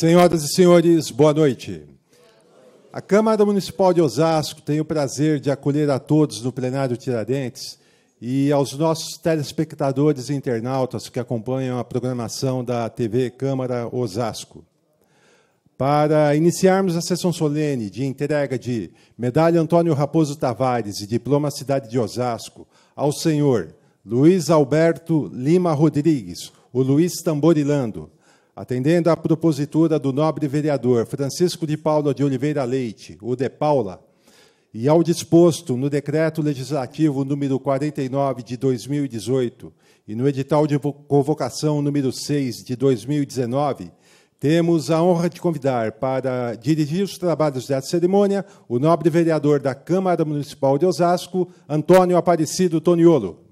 Senhoras e senhores, boa noite. A Câmara Municipal de Osasco tem o prazer de acolher a todos no plenário Tiradentes e aos nossos telespectadores e internautas que acompanham a programação da TV Câmara Osasco. Para iniciarmos a sessão solene de entrega de Medalha Antônio Raposo Tavares e Diploma Cidade de Osasco ao senhor Luiz Alberto Lima Rodrigues, o Luiz Tamborilando, Atendendo à propositura do nobre vereador Francisco de Paula de Oliveira Leite, o de Paula, e ao disposto no Decreto Legislativo número 49 de 2018 e no edital de convocação número 6 de 2019, temos a honra de convidar para dirigir os trabalhos desta cerimônia o nobre vereador da Câmara Municipal de Osasco, Antônio Aparecido Toniolo.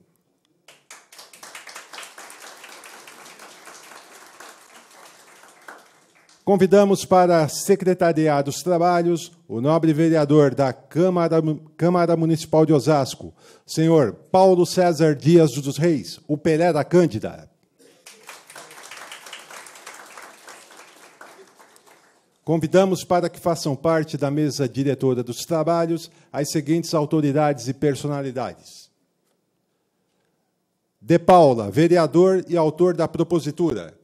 Convidamos para secretariar dos trabalhos o nobre vereador da Câmara, Câmara Municipal de Osasco, senhor Paulo César Dias dos Reis, o Pelé da Cândida. Convidamos para que façam parte da mesa diretora dos trabalhos as seguintes autoridades e personalidades. De Paula, vereador e autor da propositura.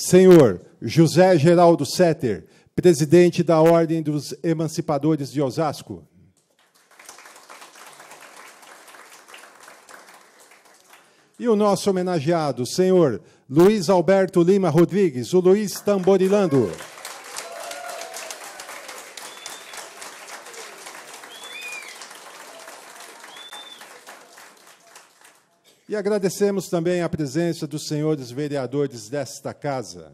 Senhor José Geraldo Setter, presidente da Ordem dos Emancipadores de Osasco. E o nosso homenageado, senhor Luiz Alberto Lima Rodrigues, o Luiz Tamborilando. E agradecemos também a presença dos senhores vereadores desta casa.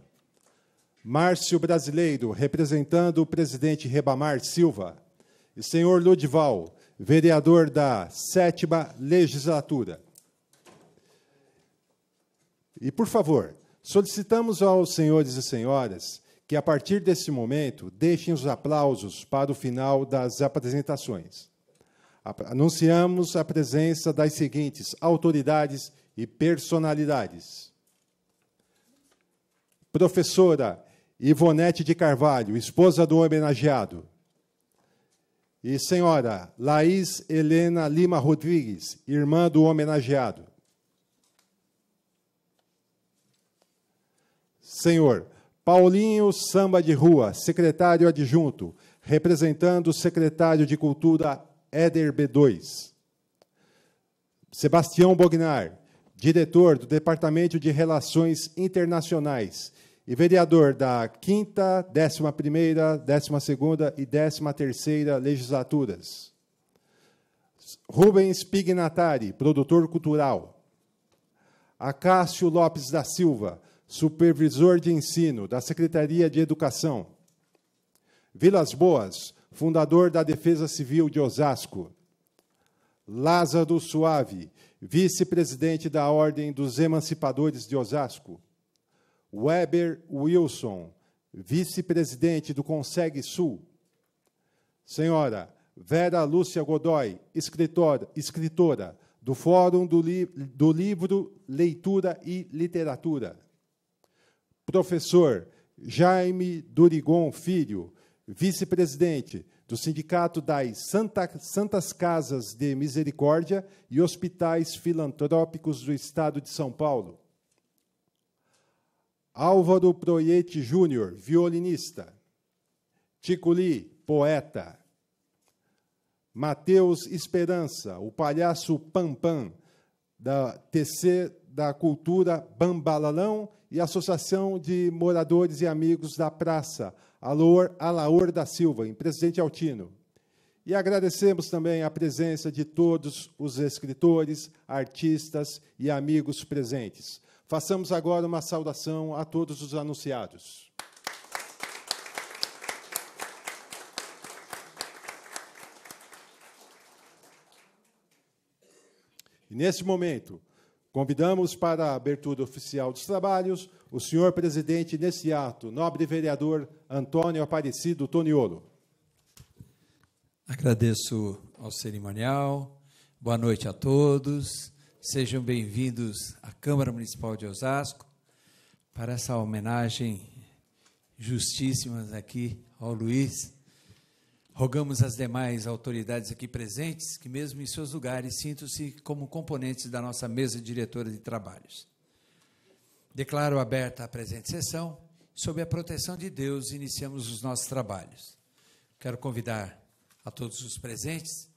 Márcio Brasileiro, representando o presidente Rebamar Silva, e senhor Ludival, vereador da sétima legislatura. E, por favor, solicitamos aos senhores e senhoras que, a partir desse momento, deixem os aplausos para o final das apresentações. Anunciamos a presença das seguintes autoridades e personalidades: Professora Ivonete de Carvalho, esposa do homenageado. E senhora Laís Helena Lima Rodrigues, irmã do homenageado. Senhor Paulinho Samba de Rua, secretário adjunto, representando o secretário de Cultura Éder B2. Sebastião Bognar, diretor do Departamento de Relações Internacionais e vereador da 5ª, 11ª, 12ª e 13ª legislaturas. Rubens Pignatari, produtor cultural. Acácio Lopes da Silva, supervisor de ensino da Secretaria de Educação. Vilas Boas, fundador da Defesa Civil de Osasco. Lázaro Suave, vice-presidente da Ordem dos Emancipadores de Osasco. Weber Wilson, vice-presidente do Consegue Sul. Senhora Vera Lúcia Godoy, escritora, escritora do Fórum do, li do Livro, Leitura e Literatura. Professor Jaime Durigon Filho, vice-presidente do Sindicato das Santa, Santas Casas de Misericórdia e Hospitais Filantrópicos do Estado de São Paulo. Álvaro Proiete Júnior, violinista. Ticuli, poeta. Mateus Esperança, o palhaço Pampam, da TC da Cultura Bambalalão e Associação de Moradores e Amigos da Praça, Alor Alaor da Silva, em Presidente Altino. E agradecemos também a presença de todos os escritores, artistas e amigos presentes. Façamos agora uma saudação a todos os anunciados. neste momento, Convidamos para a abertura oficial dos trabalhos o senhor presidente nesse ato, nobre vereador Antônio Aparecido Toniolo. Agradeço ao cerimonial. Boa noite a todos. Sejam bem-vindos à Câmara Municipal de Osasco para essa homenagem justíssima aqui ao Luiz, Rogamos às demais autoridades aqui presentes que, mesmo em seus lugares, sintam-se como componentes da nossa mesa diretora de trabalhos. Declaro aberta a presente sessão. Sob a proteção de Deus, iniciamos os nossos trabalhos. Quero convidar a todos os presentes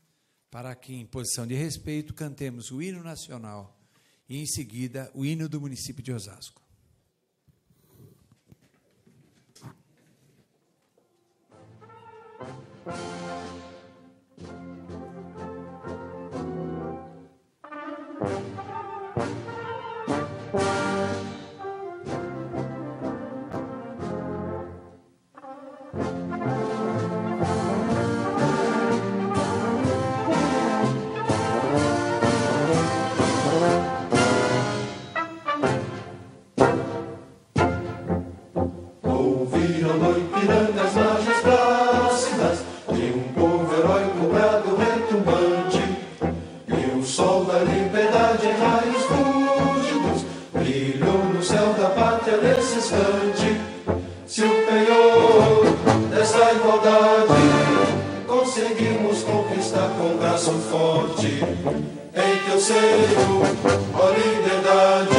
para que, em posição de respeito, cantemos o hino nacional e, em seguida, o hino do município de Osasco. Thank you. abraço forte em teu seio, ó liberdade,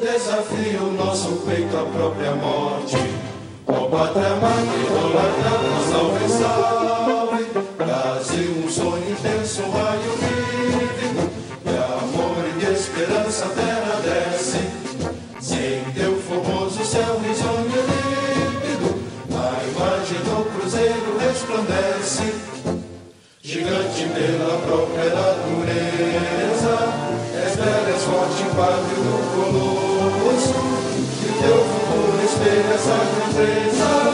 desafia o nosso peito à própria morte. Ó pátria amada, pela própria natureza. És belo, forte, pátrio do colosso, que teu futuro espelha essa grandeza.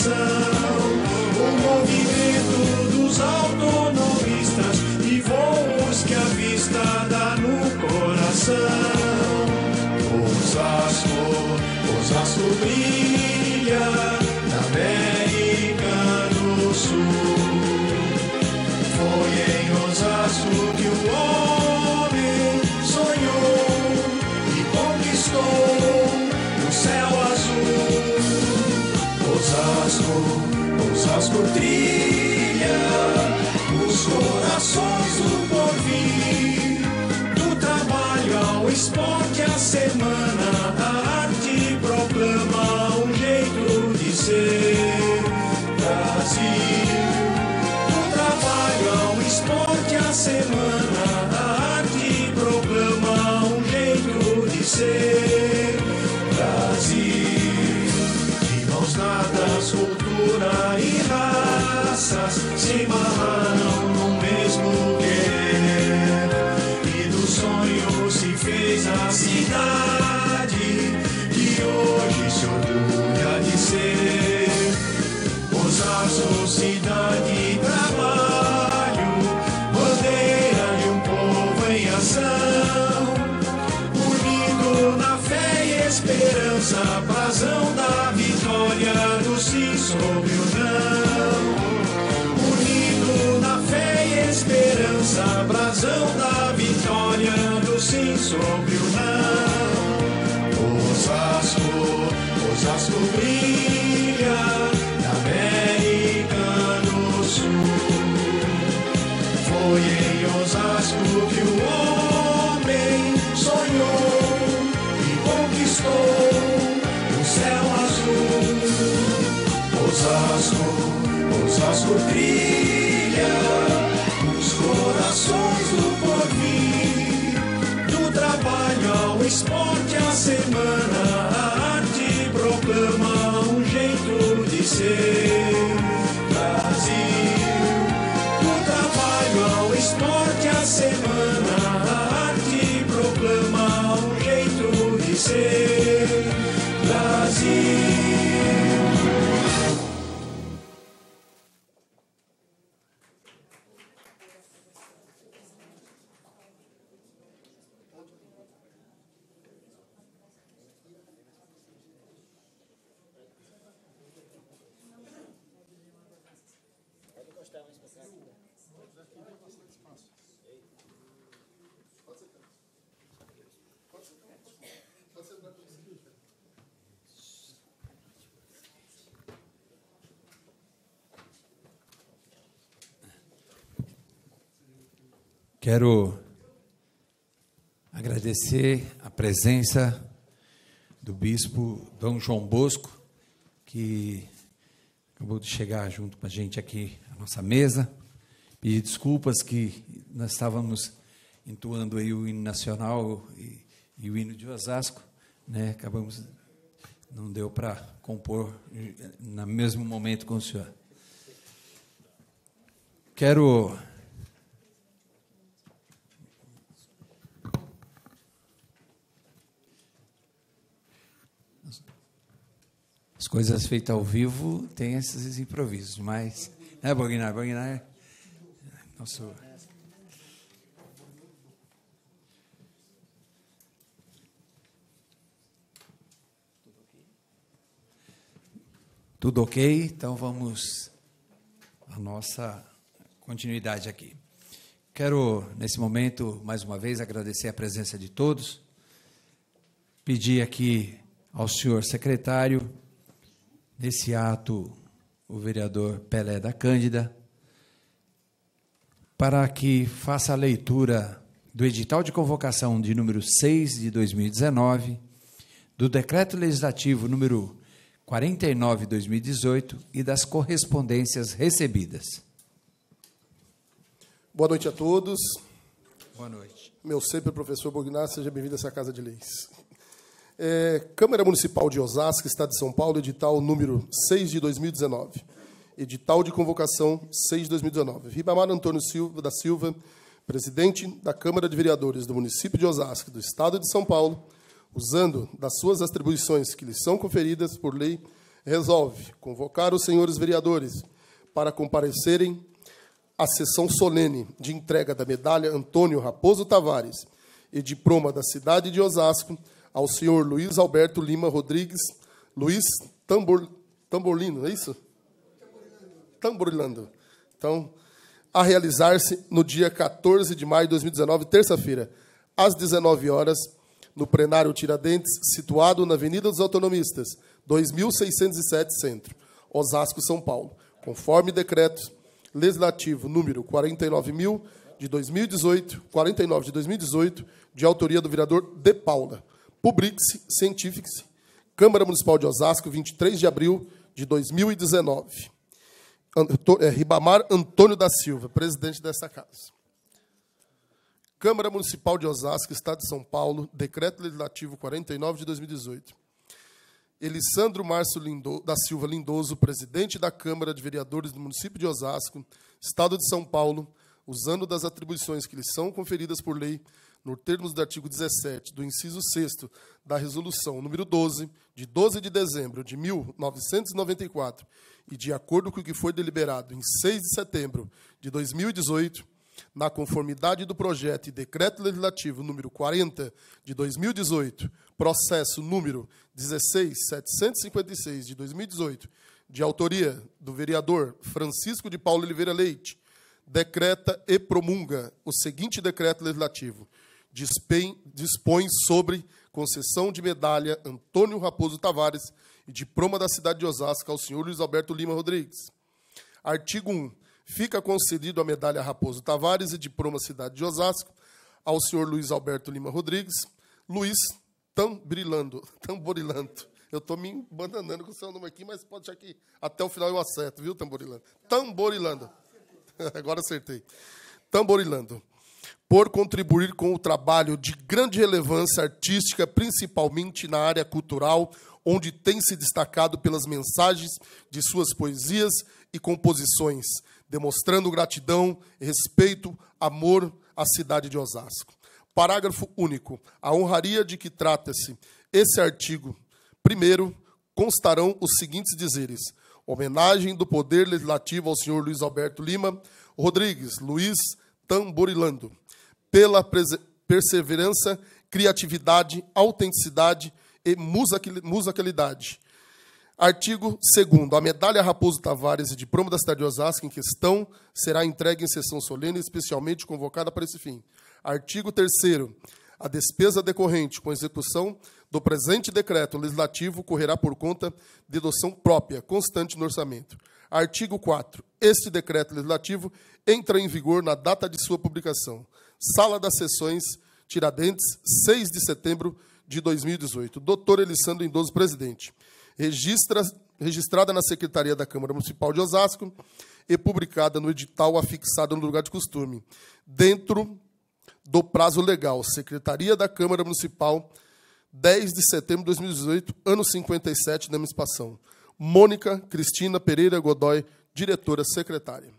o movimento dos autonomistas e voos que a vista dá no coração. Osasco, Osasco brilha. por trilha os corações do porvir, do trabalho ao esporte a semana, a arte proclama um jeito de ser Brasil. Do trabalho ao esporte a semana, a arte proclama um jeito de ser. forças se embarraram no mesmo querer. E do sonho se fez a cidade. la Quero agradecer a presença do bispo Dom João Bosco, que acabou de chegar junto com a gente aqui à nossa mesa. Pedir desculpas que nós estávamos entoando aí o hino nacional e, e o hino de Osasco, né? Acabamos não deu para compor eh, no mesmo momento com o senhor. Quero coisas feitas ao vivo têm esses improvisos, mas. Né, Bognar? Bognar é nosso. Tudo ok? Então vamos à nossa continuidade aqui. Quero, nesse momento, mais uma vez, agradecer a presença de todos, pedir aqui ao senhor secretário Nesse ato, o vereador Pelé da Cândida, para que faça a leitura do edital de convocação de número 6 de 2019, do decreto legislativo número 49/2018 e das correspondências recebidas. Boa noite a todos. Boa noite. Meu sempre professor Bognar, seja bem-vindo a essa casa de leis. É, Câmara Municipal de Osasco, Estado de São Paulo, edital número 6 de 2019. Edital de convocação 6 de 2019. Ribamar Antônio Silva, da Silva, presidente da Câmara de Vereadores do município de Osasco, do Estado de São Paulo, usando das suas atribuições que lhe são conferidas por lei, resolve convocar os senhores vereadores para comparecerem à sessão solene de entrega da medalha Antônio Raposo Tavares e diploma da cidade de Osasco ao senhor Luiz Alberto Lima Rodrigues, Luiz Tambor, Tamborlino, é isso? Tamborilando. Então, a realizar-se no dia 14 de maio de 2019, terça-feira, às 19 horas, no plenário Tiradentes, situado na Avenida dos Autonomistas, 2607 Centro, Osasco, São Paulo, conforme decreto legislativo número mil de 2018, 49 de 2018, de autoria do vereador De Paula. Publique-se, se Câmara Municipal de Osasco, 23 de abril de 2019. É, Ribamar Antônio da Silva, presidente desta casa. Câmara Municipal de Osasco, Estado de São Paulo, Decreto Legislativo 49 de 2018. Elisandro Márcio Lindo, da Silva Lindoso, presidente da Câmara de Vereadores do município de Osasco, Estado de São Paulo, usando das atribuições que lhe são conferidas por lei, no termos do artigo 17 do inciso 6 da resolução número 12, de 12 de dezembro de 1994, e de acordo com o que foi deliberado em 6 de setembro de 2018, na conformidade do projeto e decreto legislativo número 40 de 2018, processo número 16756 de 2018, de autoria do vereador Francisco de Paulo Oliveira Leite, decreta e promulga o seguinte decreto legislativo: dispõe sobre concessão de medalha Antônio Raposo Tavares e diploma da cidade de Osasco ao senhor Luiz Alberto Lima Rodrigues. Artigo 1. Fica concedido a medalha Raposo Tavares e diploma cidade de Osasco ao senhor Luiz Alberto Lima Rodrigues. Luiz Tambrilando, Tamborilando. Eu estou me abandonando com o seu nome aqui, mas pode achar que até o final eu acerto, viu, Tamborilando? Tamborilando. Agora acertei. Tamborilando por contribuir com o trabalho de grande relevância artística, principalmente na área cultural, onde tem se destacado pelas mensagens de suas poesias e composições, demonstrando gratidão, respeito, amor à cidade de Osasco. Parágrafo único. A honraria de que trata-se esse artigo, primeiro, constarão os seguintes dizeres: homenagem do Poder Legislativo ao senhor Luiz Alberto Lima Rodrigues, Luiz tamborilando, pela perseverança, criatividade, autenticidade e musicalidade. Artigo 2 A medalha Raposo Tavares e diploma da cidade de Osasco em questão será entregue em sessão solene especialmente convocada para esse fim. Artigo 3 A despesa decorrente com execução do presente decreto legislativo correrá por conta de doção própria, constante no orçamento. Artigo 4. Este decreto legislativo entra em vigor na data de sua publicação. Sala das Sessões, Tiradentes, 6 de setembro de 2018. Doutor Elissandro Indoso, presidente. Registra, registrada na Secretaria da Câmara Municipal de Osasco e publicada no edital afixado no lugar de costume, dentro do prazo legal. Secretaria da Câmara Municipal 10 de setembro de 2018, ano 57 da emancipação. Mônica Cristina Pereira Godoy, diretora secretária.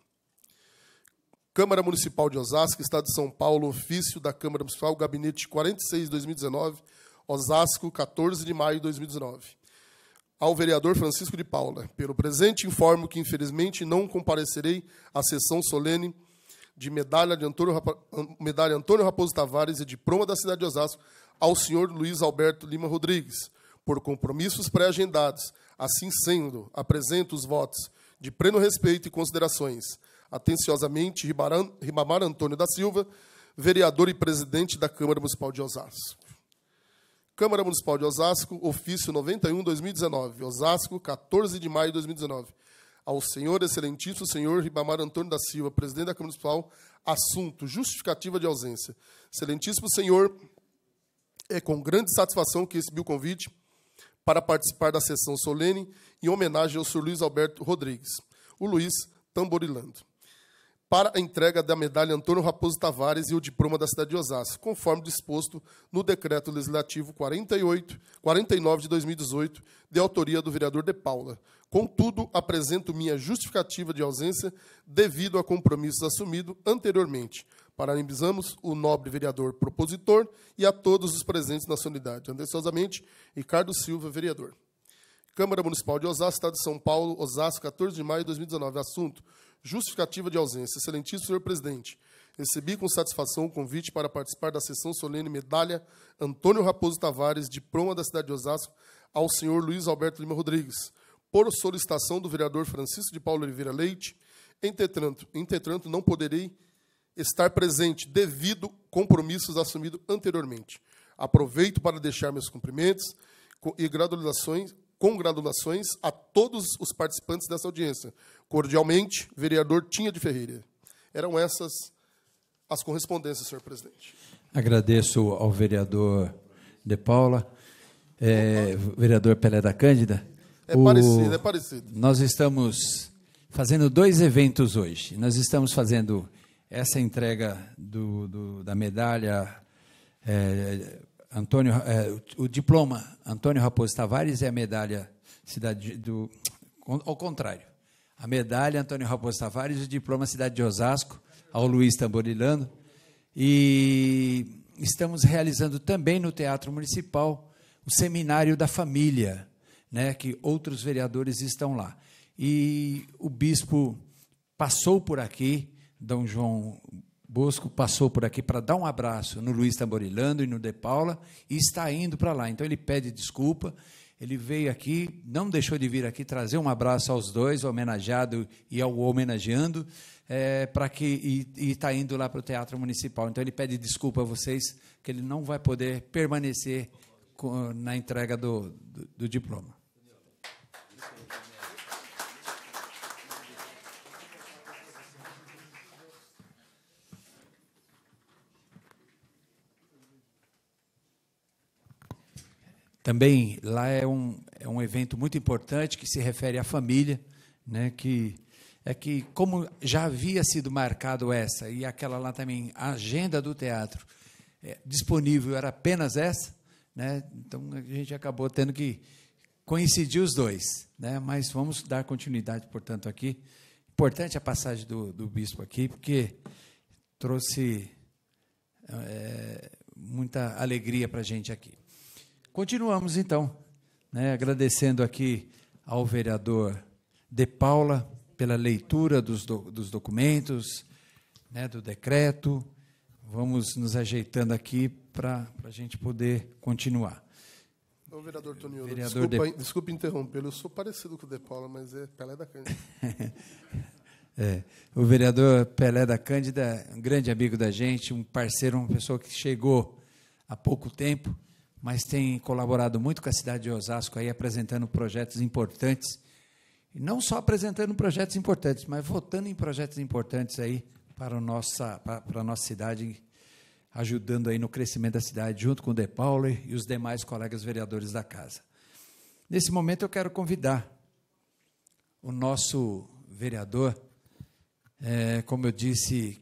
Câmara Municipal de Osasco, Estado de São Paulo, ofício da Câmara Municipal, gabinete 46 de 2019, Osasco, 14 de maio de 2019. Ao vereador Francisco de Paula, pelo presente informo que infelizmente não comparecerei à sessão solene de medalha de Antônio, medalha Antônio Raposo Tavares e diploma da cidade de Osasco ao senhor Luiz Alberto Lima Rodrigues, por compromissos pré-agendados. Assim sendo, apresento os votos de pleno respeito e considerações. Atenciosamente, Ribamar Antônio da Silva, vereador e presidente da Câmara Municipal de Osasco. Câmara Municipal de Osasco, ofício 91-2019, Osasco, 14 de maio de 2019. Ao senhor excelentíssimo senhor Ribamar Antônio da Silva, presidente da Câmara Municipal, assunto justificativa de ausência. Excelentíssimo senhor é com grande satisfação que recebi o convite para participar da sessão solene em homenagem ao Sr. Luiz Alberto Rodrigues, o Luiz Tamborilando, para a entrega da medalha Antônio Raposo Tavares e o diploma da cidade de Osasco, conforme disposto no decreto legislativo 48, 49 de 2018, de autoria do vereador De Paula. Contudo, apresento minha justificativa de ausência devido a compromissos assumidos anteriormente, Parabenizamos o nobre vereador propositor e a todos os presentes na sua unidade. Atenciosamente, Ricardo Silva, vereador. Câmara Municipal de Osasco, Estado de São Paulo, Osasco, 14 de maio de 2019. Assunto: Justificativa de ausência. Excelentíssimo senhor presidente, recebi com satisfação o convite para participar da sessão solene medalha Antônio Raposo Tavares, de Proma da cidade de Osasco, ao senhor Luiz Alberto Lima Rodrigues, por solicitação do vereador Francisco de Paulo Oliveira Leite. Entretanto, entretanto não poderei estar presente devido compromissos assumidos anteriormente. Aproveito para deixar meus cumprimentos e gratulações, congratulações a todos os participantes dessa audiência. Cordialmente, vereador Tinha de Ferreira. Eram essas as correspondências, senhor presidente. Agradeço ao vereador De Paula, é, vereador Pelé da Cândida. É o... parecido, é parecido. Nós estamos fazendo dois eventos hoje. Nós estamos fazendo essa entrega do, do, da medalha é, Antônio, é, o, o diploma Antônio Raposo Tavares é a medalha cidade do ao contrário, a medalha Antônio Raposo Tavares, o diploma Cidade de Osasco ao Luiz Tamborilano e estamos realizando também no Teatro Municipal o seminário da família, né, que outros vereadores estão lá. E o bispo passou por aqui Dom João Bosco passou por aqui para dar um abraço no Luiz Tamborilando e no De Paula e está indo para lá. Então ele pede desculpa. Ele veio aqui, não deixou de vir aqui trazer um abraço aos dois, ao homenageado e ao homenageando, é, para que e está indo lá para o Teatro Municipal. Então ele pede desculpa a vocês que ele não vai poder permanecer com, na entrega do, do, do diploma. Também lá é um, é um evento muito importante que se refere à família, né, que é que, como já havia sido marcado essa e aquela lá também, a agenda do teatro é, disponível era apenas essa, né, então a gente acabou tendo que coincidir os dois. Né, mas vamos dar continuidade, portanto, aqui. Importante a passagem do, do bispo aqui, porque trouxe é, muita alegria para a gente aqui. Continuamos então, né, agradecendo aqui ao vereador De Paula pela leitura dos, do, dos documentos, né, do decreto. Vamos nos ajeitando aqui para a gente poder continuar. Ô, vereador Tonio, vereador desculpa, de... desculpa interrompê-lo, eu sou parecido com o De Paula, mas é Pelé da Cândida. é, o vereador Pelé da Cândida, um grande amigo da gente, um parceiro, uma pessoa que chegou há pouco tempo mas tem colaborado muito com a cidade de Osasco aí apresentando projetos importantes. E não só apresentando projetos importantes, mas votando em projetos importantes aí para, nossa, para, para a nossa cidade, ajudando aí no crescimento da cidade, junto com o De Paulo e os demais colegas vereadores da casa. Nesse momento eu quero convidar o nosso vereador, é, como eu disse,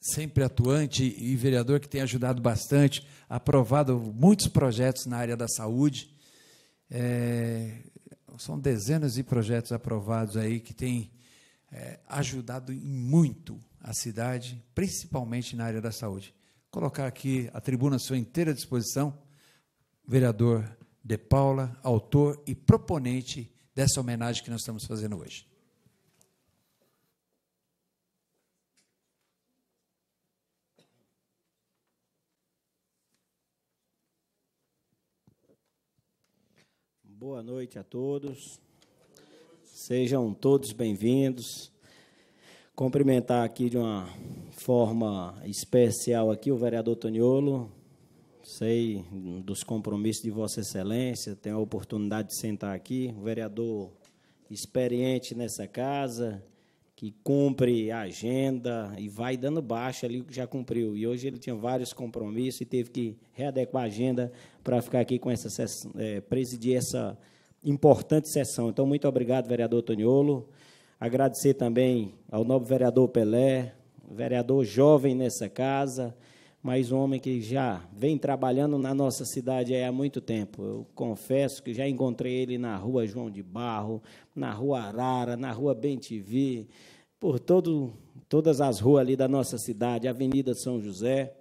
sempre atuante e vereador que tem ajudado bastante, aprovado muitos projetos na área da saúde. É, são dezenas de projetos aprovados aí que têm é, ajudado muito a cidade, principalmente na área da saúde. Colocar aqui a tribuna à sua inteira disposição, vereador De Paula, autor e proponente dessa homenagem que nós estamos fazendo hoje. Boa noite a todos. Sejam todos bem-vindos. Cumprimentar aqui de uma forma especial aqui o vereador Toniolo. Sei dos compromissos de Vossa Excelência, tenho a oportunidade de sentar aqui, vereador experiente nessa casa, que cumpre a agenda e vai dando baixa ali que já cumpriu. E hoje ele tinha vários compromissos e teve que readequar a agenda para ficar aqui com essa sessão, é, presidir essa importante sessão. Então, muito obrigado, vereador Toniolo. Agradecer também ao novo vereador Pelé, vereador jovem nessa casa, mas um homem que já vem trabalhando na nossa cidade há muito tempo. Eu confesso que já encontrei ele na rua João de Barro, na rua Arara, na rua Bentivi, por todo, todas as ruas ali da nossa cidade, Avenida São José.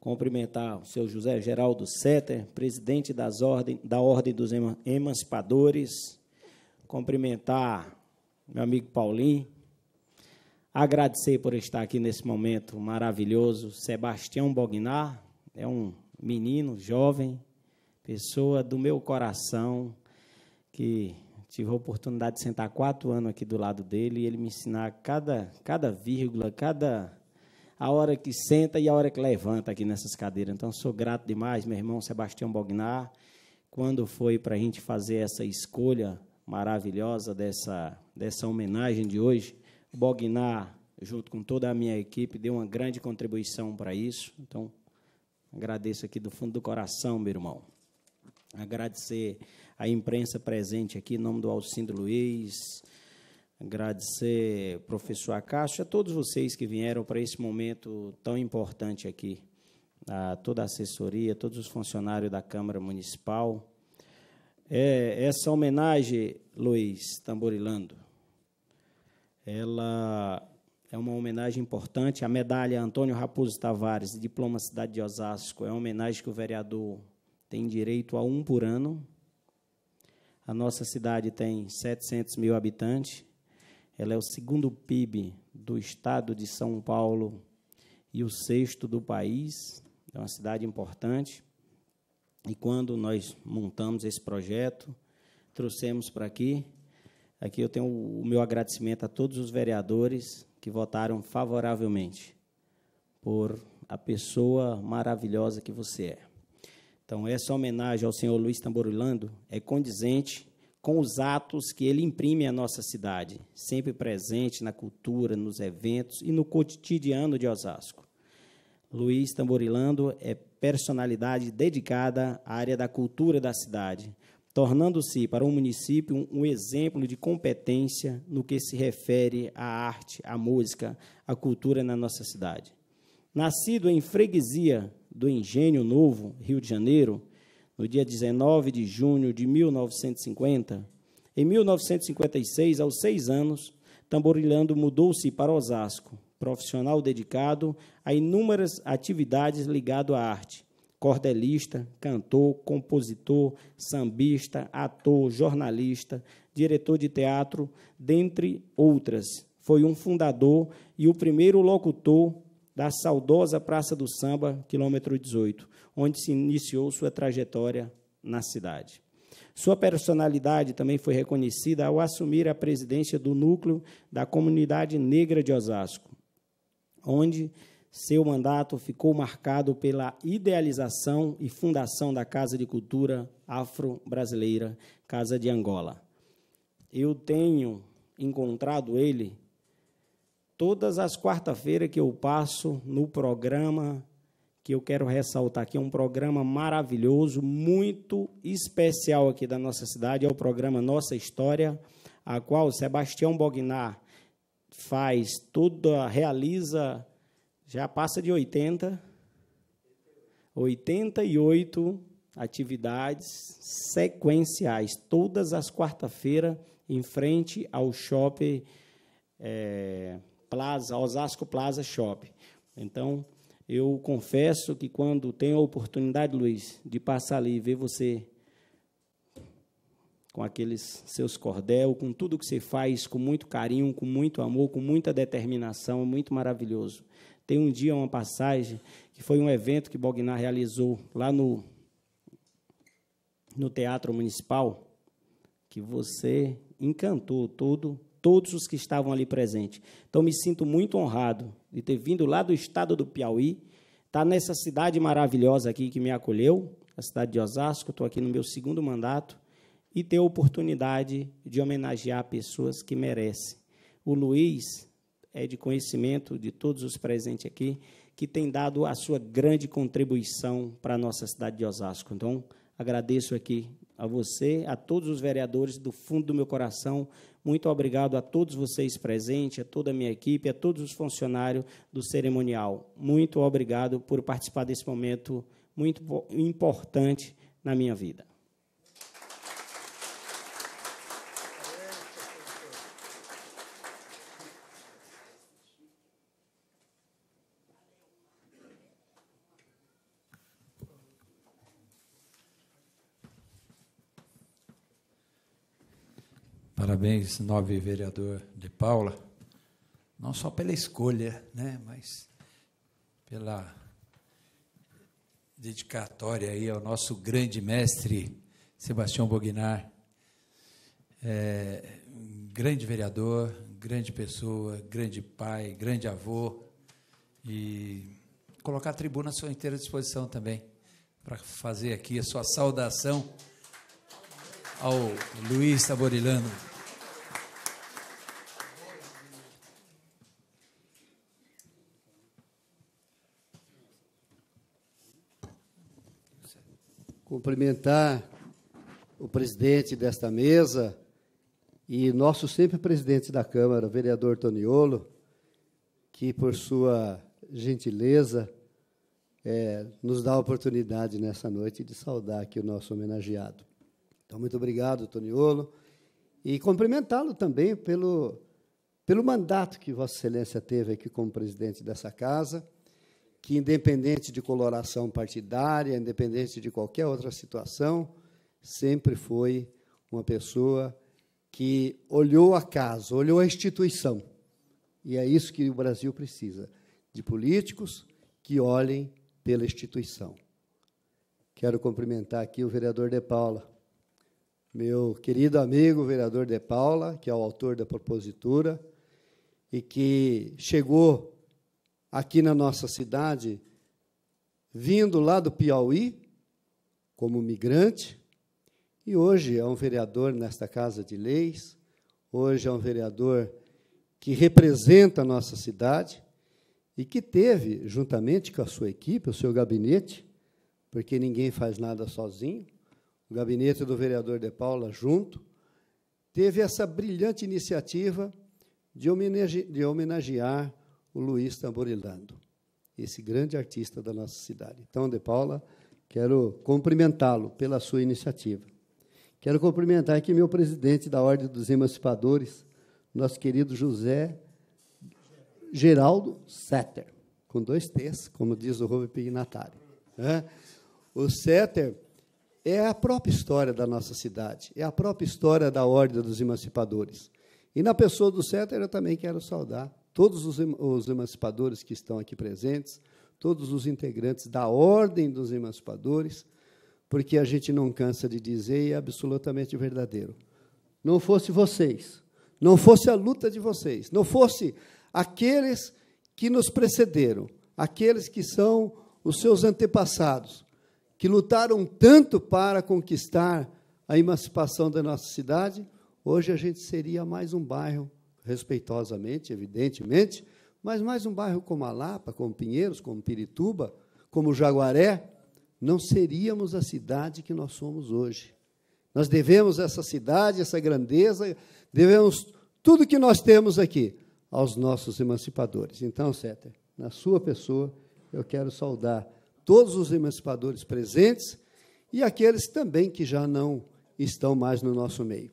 Cumprimentar o seu José Geraldo Setter, presidente das ordem, da Ordem dos Emancipadores. Cumprimentar meu amigo Paulinho, agradecer por estar aqui nesse momento maravilhoso. Sebastião Bognar é um menino jovem, pessoa do meu coração, que tive a oportunidade de sentar quatro anos aqui do lado dele e ele me ensinar cada, cada vírgula, cada a hora que senta e a hora que levanta aqui nessas cadeiras. Então, sou grato demais, meu irmão Sebastião Bognar, quando foi para a gente fazer essa escolha maravilhosa dessa, dessa homenagem de hoje Bognar, junto com toda a minha equipe, deu uma grande contribuição para isso. Então, agradeço aqui do fundo do coração, meu irmão. Agradecer a imprensa presente aqui, em nome do Alcindo Luiz, agradecer professor Acácio, a todos vocês que vieram para esse momento tão importante aqui, a toda a assessoria, todos os funcionários da Câmara Municipal. É, essa homenagem, Luiz Tamborilando, ela é uma homenagem importante. A medalha Antônio Raposo Tavares, diploma Cidade de Osasco, é uma homenagem que o vereador tem direito a um por ano. A nossa cidade tem 700 mil habitantes. Ela é o segundo PIB do estado de São Paulo e o sexto do país. É uma cidade importante. E quando nós montamos esse projeto, trouxemos para aqui Aqui eu tenho o meu agradecimento a todos os vereadores que votaram favoravelmente por a pessoa maravilhosa que você é. Então, essa homenagem ao senhor Luiz Tamborilando é condizente com os atos que ele imprime à nossa cidade, sempre presente na cultura, nos eventos e no cotidiano de Osasco. Luiz Tamborilando é personalidade dedicada à área da cultura da cidade, tornando-se para o município um exemplo de competência no que se refere à arte, à música, à cultura na nossa cidade. Nascido em freguesia do Engenho Novo, Rio de Janeiro, no dia 19 de junho de 1950, em 1956, aos seis anos, Tamborilando mudou-se para Osasco, profissional dedicado a inúmeras atividades ligadas à arte, cordelista, cantor, compositor, sambista, ator, jornalista, diretor de teatro, dentre outras. Foi um fundador e o primeiro locutor da saudosa Praça do Samba, quilômetro 18, onde se iniciou sua trajetória na cidade. Sua personalidade também foi reconhecida ao assumir a presidência do núcleo da comunidade negra de Osasco, onde seu mandato ficou marcado pela idealização e fundação da Casa de Cultura Afro-Brasileira, Casa de Angola. Eu tenho encontrado ele todas as quarta-feiras que eu passo no programa que eu quero ressaltar aqui, é um programa maravilhoso, muito especial aqui da nossa cidade, é o programa Nossa História, a qual Sebastião Bognar faz toda, realiza já passa de 80, 88 atividades sequenciais, todas as quarta-feiras, em frente ao shopping é, Plaza, Osasco Plaza Shopping. Então, eu confesso que quando tenho a oportunidade, Luiz, de passar ali e ver você com aqueles seus cordel, com tudo que você faz, com muito carinho, com muito amor, com muita determinação, é muito maravilhoso. Tem um dia uma passagem que foi um evento que Bognar realizou lá no, no Teatro Municipal, que você encantou todo, todos os que estavam ali presentes. Então, me sinto muito honrado de ter vindo lá do estado do Piauí, estar tá nessa cidade maravilhosa aqui que me acolheu, a cidade de Osasco, estou aqui no meu segundo mandato, e ter a oportunidade de homenagear pessoas que merecem. O Luiz é de conhecimento de todos os presentes aqui, que tem dado a sua grande contribuição para a nossa cidade de Osasco. Então, agradeço aqui a você, a todos os vereadores do fundo do meu coração. Muito obrigado a todos vocês presentes, a toda a minha equipe, a todos os funcionários do cerimonial. Muito obrigado por participar desse momento muito importante na minha vida. parabéns, nove vereador de Paula, não só pela escolha, né, mas pela dedicatória aí ao nosso grande mestre Sebastião Bognar, é, grande vereador, grande pessoa, grande pai, grande avô, e colocar a tribuna à sua inteira disposição também, para fazer aqui a sua saudação ao Luiz Taborilano. cumprimentar o presidente desta mesa e nosso sempre presidente da Câmara, vereador Toniolo, que por sua gentileza é, nos dá a oportunidade nessa noite de saudar aqui o nosso homenageado. Então, muito obrigado, Toniolo, e cumprimentá-lo também pelo, pelo mandato que Vossa Excelência teve aqui como presidente dessa casa que, independente de coloração partidária, independente de qualquer outra situação, sempre foi uma pessoa que olhou a casa, olhou a instituição. E é isso que o Brasil precisa: de políticos que olhem pela instituição. Quero cumprimentar aqui o vereador De Paula, meu querido amigo vereador De Paula, que é o autor da propositura e que chegou aqui na nossa cidade, vindo lá do Piauí, como migrante, e hoje é um vereador nesta Casa de Leis, hoje é um vereador que representa a nossa cidade e que teve, juntamente com a sua equipe, o seu gabinete, porque ninguém faz nada sozinho, o gabinete do vereador De Paula junto, teve essa brilhante iniciativa de homenagear o Luiz Tamborilando, esse grande artista da nossa cidade. Então, De Paula, quero cumprimentá-lo pela sua iniciativa. Quero cumprimentar aqui meu presidente da Ordem dos Emancipadores, nosso querido José Geraldo Setter, com dois T's, como diz o Rubem Pignatari. Né? O Setter é a própria história da nossa cidade, é a própria história da Ordem dos Emancipadores. E na pessoa do Setter, eu também quero saudar todos os, os emancipadores que estão aqui presentes, todos os integrantes da Ordem dos Emancipadores, porque a gente não cansa de dizer e é absolutamente verdadeiro. Não fosse vocês, não fosse a luta de vocês, não fosse aqueles que nos precederam, aqueles que são os seus antepassados, que lutaram tanto para conquistar a emancipação da nossa cidade, hoje a gente seria mais um bairro respeitosamente, evidentemente, mas mais um bairro como Alapa, como Pinheiros, como Pirituba, como Jaguaré, não seríamos a cidade que nós somos hoje. Nós devemos essa cidade, essa grandeza, devemos tudo que nós temos aqui aos nossos emancipadores. Então, Céter, na sua pessoa, eu quero saudar todos os emancipadores presentes e aqueles também que já não estão mais no nosso meio.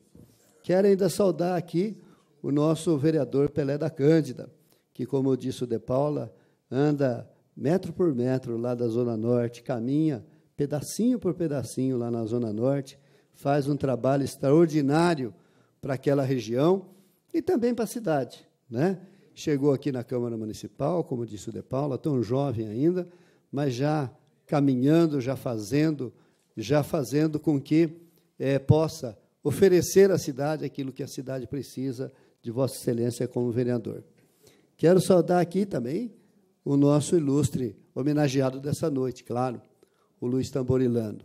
Quero ainda saudar aqui o nosso vereador Pelé da Cândida, que, como disse o De Paula, anda metro por metro lá da Zona Norte, caminha pedacinho por pedacinho lá na Zona Norte, faz um trabalho extraordinário para aquela região e também para a cidade. Né? Chegou aqui na Câmara Municipal, como disse o De Paula, tão jovem ainda, mas já caminhando, já fazendo, já fazendo com que é, possa oferecer à cidade aquilo que a cidade precisa de Vossa Excelência como vereador. Quero saudar aqui também o nosso ilustre homenageado dessa noite, claro, o Luiz Tamborilando.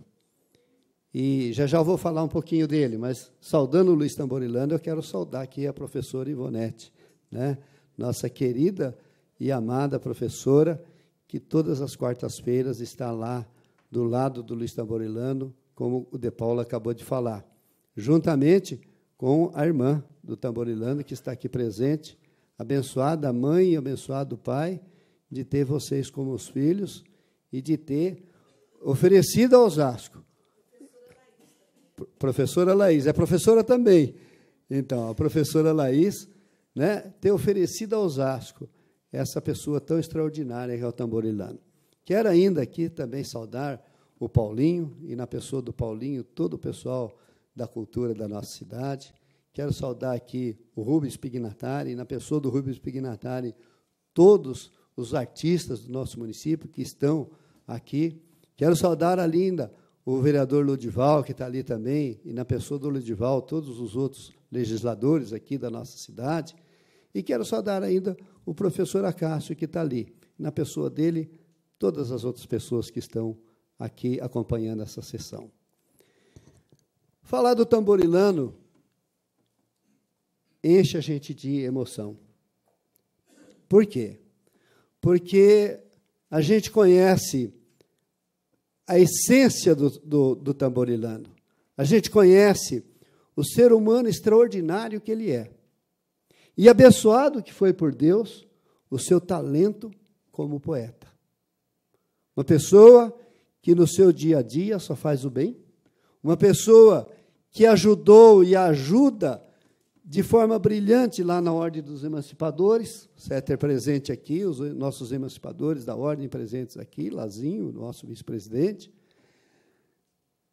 E já já vou falar um pouquinho dele, mas saudando o Luiz Tamborilando, eu quero saudar aqui a professora Ivonete, né? nossa querida e amada professora, que todas as quartas-feiras está lá do lado do Luiz Tamborilando, como o De Paula acabou de falar, juntamente com a irmã do tamborilando que está aqui presente. Abençoada mãe e abençoado pai de ter vocês como os filhos e de ter oferecido ao Osasco. Professora Laís, é professora também. Então, a professora Laís, né, ter oferecido ao Osasco essa pessoa tão extraordinária que é o tamborilano. Quero ainda aqui também saudar o Paulinho e na pessoa do Paulinho todo o pessoal da cultura da nossa cidade, Quero saudar aqui o Rubens Pignatari, na pessoa do Rubens Pignatari, todos os artistas do nosso município que estão aqui. Quero saudar a linda, o vereador Ludival, que está ali também, e na pessoa do Ludival, todos os outros legisladores aqui da nossa cidade. E quero saudar ainda o professor Acácio, que está ali, na pessoa dele, todas as outras pessoas que estão aqui acompanhando essa sessão. Falar do tamborilano enche a gente de emoção. Por quê? Porque a gente conhece a essência do, do, do tamborilano. A gente conhece o ser humano extraordinário que ele é. E abençoado que foi por Deus o seu talento como poeta. Uma pessoa que no seu dia a dia só faz o bem, uma pessoa que ajudou e ajuda de forma brilhante lá na Ordem dos Emancipadores, Setter presente aqui, os nossos emancipadores da Ordem presentes aqui, Lazinho, nosso vice-presidente,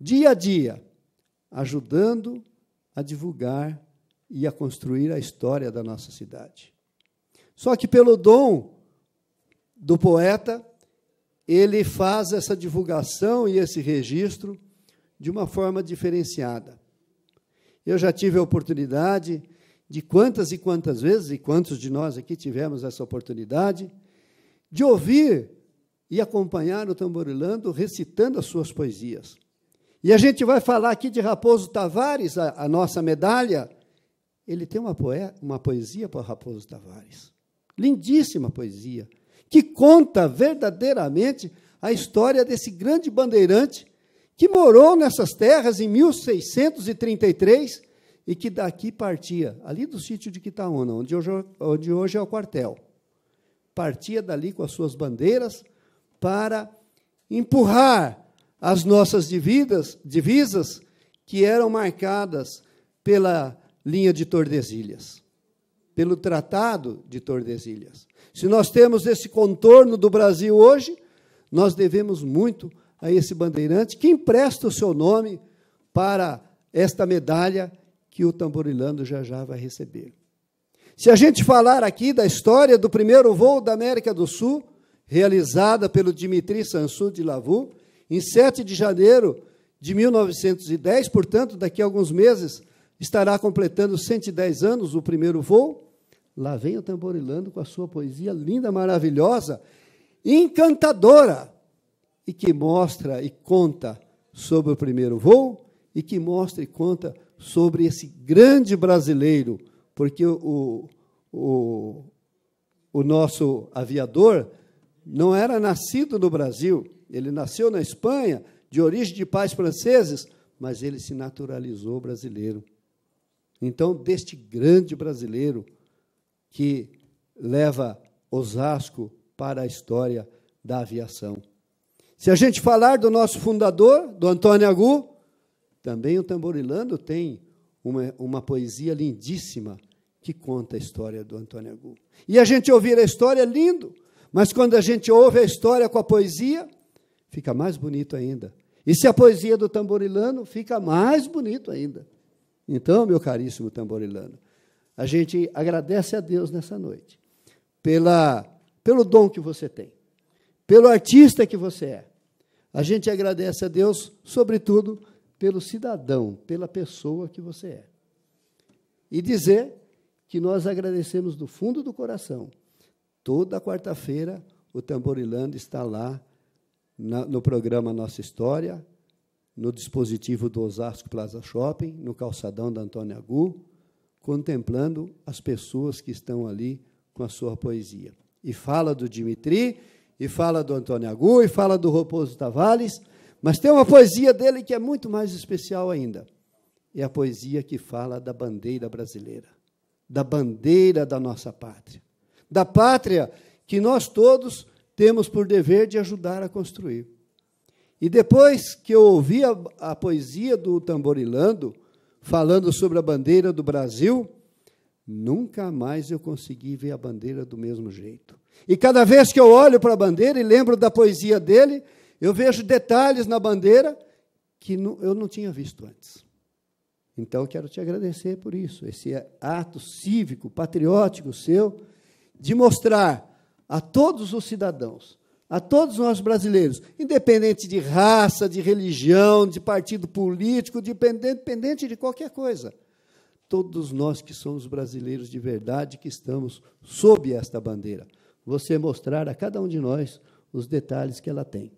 dia a dia, ajudando a divulgar e a construir a história da nossa cidade. Só que pelo dom do poeta, ele faz essa divulgação e esse registro de uma forma diferenciada. Eu já tive a oportunidade de quantas e quantas vezes, e quantos de nós aqui tivemos essa oportunidade, de ouvir e acompanhar o Tamborilando recitando as suas poesias. E a gente vai falar aqui de Raposo Tavares, a, a nossa medalha. Ele tem uma, poe uma poesia para Raposo Tavares. Lindíssima poesia, que conta verdadeiramente a história desse grande bandeirante que morou nessas terras em 1633 e que daqui partia, ali do sítio de Quitaúna, onde hoje, onde hoje é o quartel. Partia dali com as suas bandeiras para empurrar as nossas dividas, divisas que eram marcadas pela linha de Tordesilhas, pelo Tratado de Tordesilhas. Se nós temos esse contorno do Brasil hoje, nós devemos muito a esse bandeirante que empresta o seu nome para esta medalha que o tamborilando já já vai receber. Se a gente falar aqui da história do primeiro voo da América do Sul, realizada pelo Dimitri Sansu de Lavu, em 7 de janeiro de 1910, portanto, daqui a alguns meses, estará completando 110 anos o primeiro voo. Lá vem o tamborilando com a sua poesia linda, maravilhosa, encantadora, e que mostra e conta sobre o primeiro voo e que mostra e conta sobre esse grande brasileiro, porque o, o, o nosso aviador não era nascido no Brasil, ele nasceu na Espanha, de origem de pais franceses, mas ele se naturalizou brasileiro. Então, deste grande brasileiro que leva Osasco para a história da aviação. Se a gente falar do nosso fundador, do Antônio Agu, também o Tamborilando tem uma, uma poesia lindíssima que conta a história do Antônio Agu. E a gente ouvir a história é lindo, mas quando a gente ouve a história com a poesia, fica mais bonito ainda. E se a poesia do tamborilano, fica mais bonito ainda. Então, meu caríssimo tamborilano, a gente agradece a Deus nessa noite pela, pelo dom que você tem, pelo artista que você é, a gente agradece a Deus, sobretudo, pelo cidadão, pela pessoa que você é. E dizer que nós agradecemos do fundo do coração. Toda quarta-feira, o Tamborilando está lá na, no programa Nossa História, no dispositivo do Osasco Plaza Shopping, no calçadão da Antônia Gu, contemplando as pessoas que estão ali com a sua poesia. E fala do Dimitri e fala do Antônio Agu, e fala do Raposo Tavares, mas tem uma poesia dele que é muito mais especial ainda. É a poesia que fala da bandeira brasileira, da bandeira da nossa pátria, da pátria que nós todos temos por dever de ajudar a construir. E depois que eu ouvi a, a poesia do Tamborilando, falando sobre a bandeira do Brasil, nunca mais eu consegui ver a bandeira do mesmo jeito. E cada vez que eu olho para a bandeira e lembro da poesia dele, eu vejo detalhes na bandeira que eu não tinha visto antes. Então, quero te agradecer por isso, esse ato cívico, patriótico seu, de mostrar a todos os cidadãos, a todos nós brasileiros, independente de raça, de religião, de partido político, independente de qualquer coisa, todos nós que somos brasileiros de verdade, que estamos sob esta bandeira você mostrar a cada um de nós os detalhes que ela tem.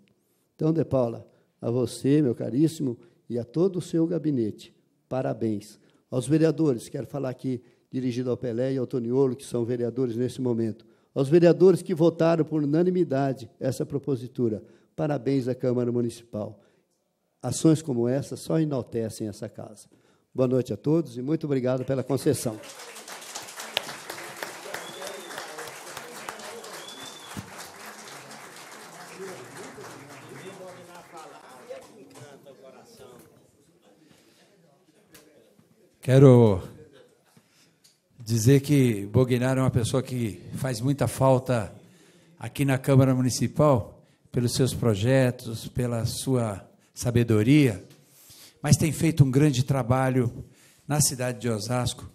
Então, De Paula, a você, meu caríssimo, e a todo o seu gabinete, parabéns. Aos vereadores, quero falar aqui dirigido ao Pelé e ao Toniolo, que são vereadores nesse momento. Aos vereadores que votaram por unanimidade essa propositura, parabéns à Câmara Municipal. Ações como essa só enaltecem essa casa. Boa noite a todos e muito obrigado pela concessão. Quero dizer que Bognar é uma pessoa que faz muita falta aqui na Câmara Municipal, pelos seus projetos, pela sua sabedoria, mas tem feito um grande trabalho na cidade de Osasco.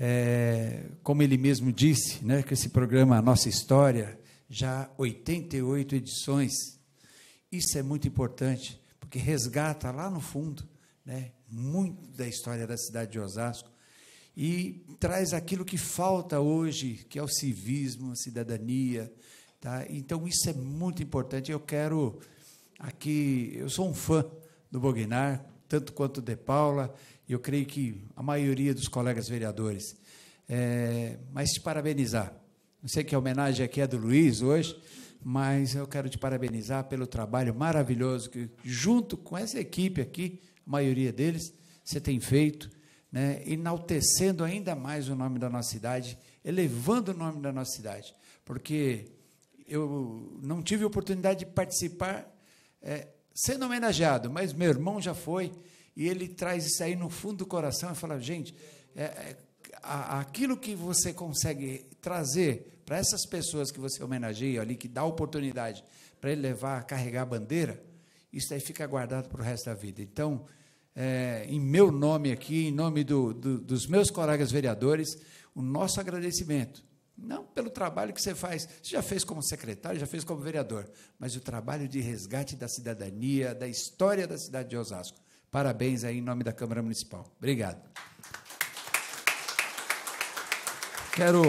É, como ele mesmo disse, né, que esse programa Nossa História, já 88 edições. Isso é muito importante, porque resgata lá no fundo né, muito da história da cidade de Osasco e traz aquilo que falta hoje, que é o civismo, a cidadania. Tá? Então, isso é muito importante. Eu quero aqui. Eu sou um fã do Boguinar, tanto quanto de Paula, e eu creio que a maioria dos colegas vereadores. É, mas te parabenizar. Não sei que a homenagem aqui é do Luiz hoje, mas eu quero te parabenizar pelo trabalho maravilhoso que, junto com essa equipe aqui, maioria deles, você tem feito, né, enaltecendo ainda mais o nome da nossa cidade, elevando o nome da nossa cidade, porque eu não tive oportunidade de participar é, sendo homenageado, mas meu irmão já foi, e ele traz isso aí no fundo do coração e fala, gente, é, é, aquilo que você consegue trazer para essas pessoas que você homenageia ali, que dá oportunidade para ele levar, carregar a bandeira, isso aí fica guardado para o resto da vida. Então, é, em meu nome aqui, em nome do, do, dos meus colegas vereadores, o nosso agradecimento. Não pelo trabalho que você faz, você já fez como secretário, já fez como vereador, mas o trabalho de resgate da cidadania, da história da cidade de Osasco. Parabéns aí em nome da Câmara Municipal. Obrigado. Quero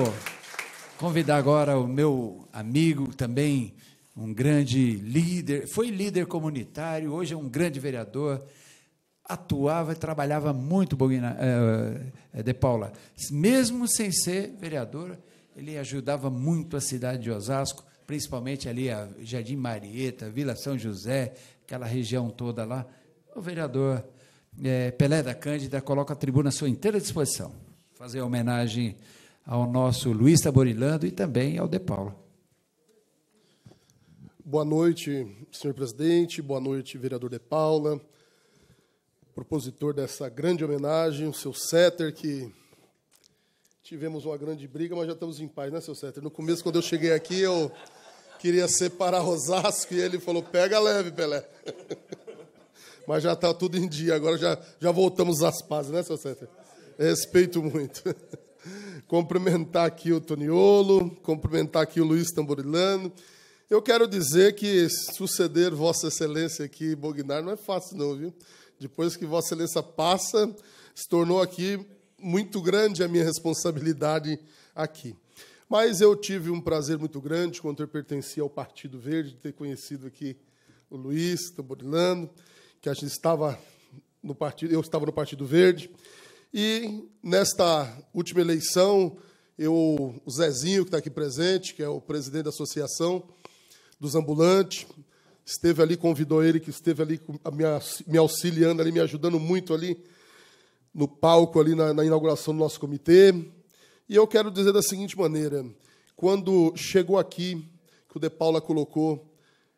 convidar agora o meu amigo também, um grande líder, foi líder comunitário, hoje é um grande vereador, atuava e trabalhava muito Bogina, eh, eh, de Paula. Mesmo sem ser vereadora, ele ajudava muito a cidade de Osasco, principalmente ali a Jardim Marieta, Vila São José, aquela região toda lá. O vereador eh, Pelé da Cândida coloca a tribuna à sua inteira disposição. Fazer homenagem ao nosso Luiz Taborilando e também ao De Paula. Boa noite, senhor presidente. Boa noite, vereador De Paula propositor dessa grande homenagem, o seu Setter, que tivemos uma grande briga, mas já estamos em paz, né, seu Setter? No começo, quando eu cheguei aqui, eu queria separar Rosasco e ele falou: pega leve, Pelé. mas já está tudo em dia, agora já, já voltamos às pazes, né, seu Setter? Respeito muito. cumprimentar aqui o Toniolo, cumprimentar aqui o Luiz Tamburilano. Eu quero dizer que suceder Vossa Excelência aqui, Bognar, não é fácil, não, viu? Depois que Vossa Excelência passa, se tornou aqui muito grande a minha responsabilidade aqui. Mas eu tive um prazer muito grande quando eu pertencia ao Partido Verde, de ter conhecido aqui o Luiz Tamborilano, que a gente estava no partido, eu estava no Partido Verde. E nesta última eleição, eu, o Zezinho, que está aqui presente, que é o presidente da associação dos ambulantes, esteve ali, convidou ele, que esteve ali me auxiliando ali, me ajudando muito ali no palco, ali na, na inauguração do nosso comitê. E eu quero dizer da seguinte maneira, quando chegou aqui, que o De Paula colocou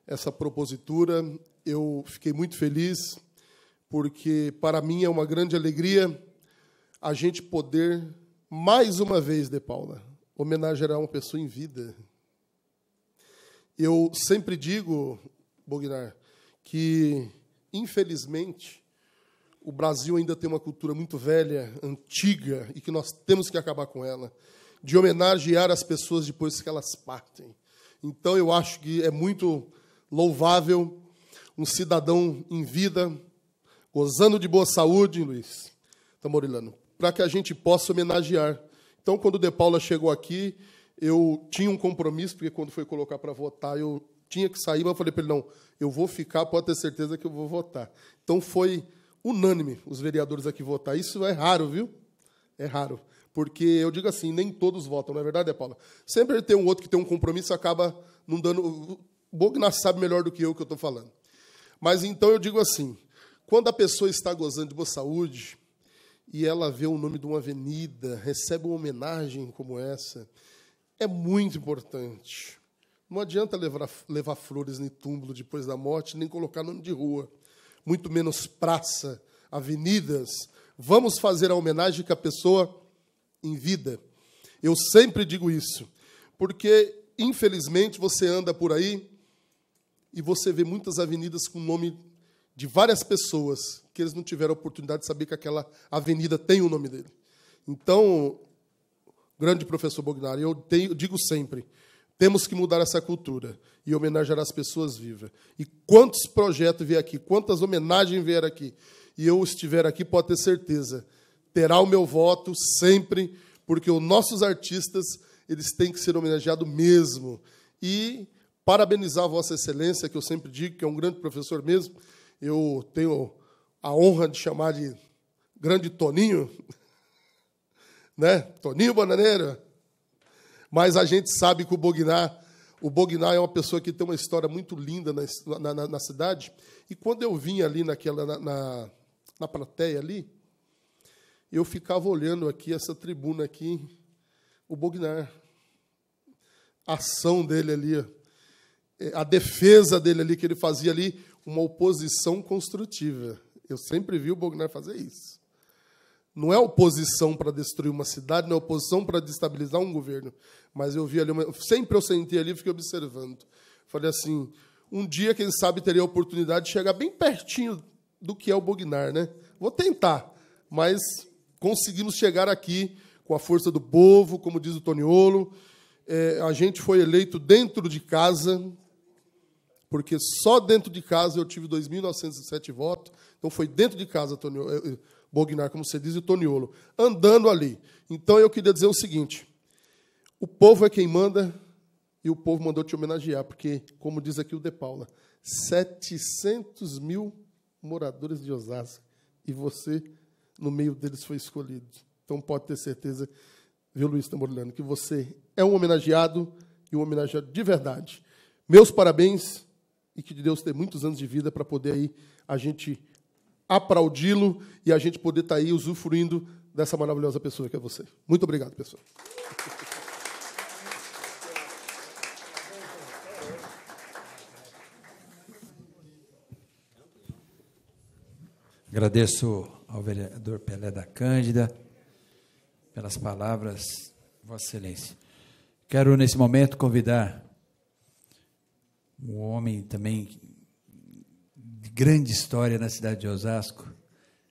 essa propositura, eu fiquei muito feliz, porque para mim é uma grande alegria a gente poder, mais uma vez, De Paula, homenagear uma pessoa em vida. Eu sempre digo, Bognar, que, infelizmente, o Brasil ainda tem uma cultura muito velha, antiga, e que nós temos que acabar com ela, de homenagear as pessoas depois que elas partem. Então, eu acho que é muito louvável um cidadão em vida, gozando de boa saúde, Luiz Tamorilano, para que a gente possa homenagear. Então, quando o De Paula chegou aqui, eu tinha um compromisso, porque quando foi colocar para votar, eu tinha que sair, mas eu falei para ele: não, eu vou ficar, pode ter certeza que eu vou votar. Então foi unânime os vereadores aqui votar. Isso é raro, viu? É raro. Porque eu digo assim, nem todos votam, não é verdade, Paula? Sempre tem um outro que tem um compromisso acaba não dando. O Bogna sabe melhor do que eu o que eu estou falando. Mas então eu digo assim: quando a pessoa está gozando de boa saúde e ela vê o nome de uma avenida, recebe uma homenagem como essa, é muito importante. Não adianta levar, levar flores no túmulo depois da morte, nem colocar nome de rua, muito menos praça, avenidas. Vamos fazer a homenagem que a pessoa em vida. Eu sempre digo isso, porque infelizmente você anda por aí e você vê muitas avenidas com o nome de várias pessoas que eles não tiveram oportunidade de saber que aquela avenida tem o nome dele. Então, grande professor Bognari, eu, tenho, eu digo sempre, temos que mudar essa cultura e homenagear as pessoas vivas. E quantos projetos vier aqui, quantas homenagens vieram aqui, e eu estiver aqui, pode ter certeza, terá o meu voto sempre, porque os nossos artistas, eles têm que ser homenageados mesmo. E parabenizar a Vossa Excelência, que eu sempre digo que é um grande professor mesmo, eu tenho a honra de chamar de grande Toninho, né? Toninho Bananeira, mas a gente sabe que o Bognar, o Bognar é uma pessoa que tem uma história muito linda na, na, na cidade. E quando eu vim ali naquela na, na, na plateia ali, eu ficava olhando aqui essa tribuna aqui, o Bognar, a ação dele ali, é, a defesa dele ali que ele fazia ali, uma oposição construtiva. Eu sempre vi o Bognar fazer isso não é oposição para destruir uma cidade, não é oposição para destabilizar um governo. Mas eu vi ali, uma... sempre eu sentei ali e fiquei observando. Falei assim, um dia, quem sabe, teria a oportunidade de chegar bem pertinho do que é o Bognar, né? Vou tentar, mas conseguimos chegar aqui com a força do povo, como diz o Toniolo. É, a gente foi eleito dentro de casa, porque só dentro de casa eu tive 2.907 votos. Então foi dentro de casa, Toniolo. É, é, Bognar, como você diz, e Toniolo, andando ali. Então eu queria dizer o seguinte: o povo é quem manda e o povo mandou te homenagear, porque, como diz aqui o De Paula, 700 mil moradores de Osasco e você, no meio deles, foi escolhido. Então pode ter certeza, viu, Luiz Tamborilano, que você é um homenageado e um homenageado de verdade. Meus parabéns e que Deus dê muitos anos de vida para poder aí a gente aplaudi-lo e a gente poder estar tá aí usufruindo dessa maravilhosa pessoa que é você. Muito obrigado, pessoal. Agradeço ao vereador Pelé da Cândida pelas palavras, Vossa Excelência. Quero, nesse momento, convidar um homem também grande história na cidade de Osasco,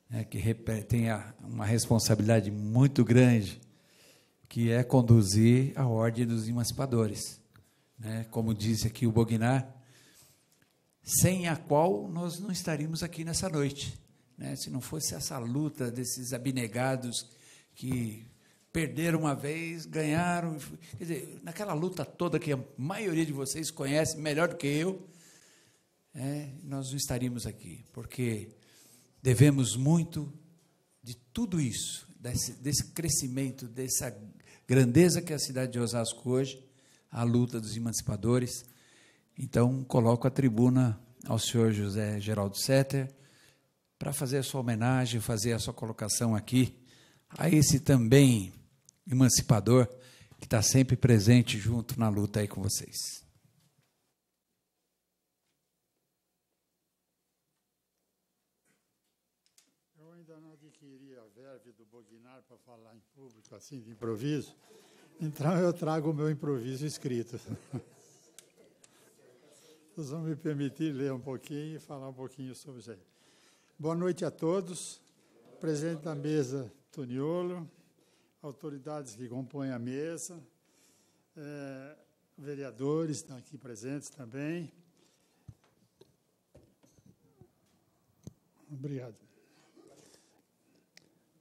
né, que tem uma responsabilidade muito grande, que é conduzir a ordem dos emancipadores. Né? Como disse aqui o Bognar, sem a qual nós não estaríamos aqui nessa noite. Né? Se não fosse essa luta desses abnegados que perderam uma vez, ganharam. Quer dizer, naquela luta toda que a maioria de vocês conhece melhor do que eu, é, nós não estaríamos aqui, porque devemos muito de tudo isso, desse, desse crescimento, dessa grandeza que é a cidade de Osasco hoje, a luta dos emancipadores. Então, coloco a tribuna ao senhor José Geraldo Setter para fazer a sua homenagem, fazer a sua colocação aqui a esse também emancipador que está sempre presente junto na luta aí com vocês. assim, de improviso. Então eu trago o meu improviso escrito. Vocês vão me permitir ler um pouquinho e falar um pouquinho sobre isso aí. Boa noite a todos. Presidente da mesa, Toniolo, autoridades que compõem a mesa, é, vereadores estão aqui presentes também. Obrigado.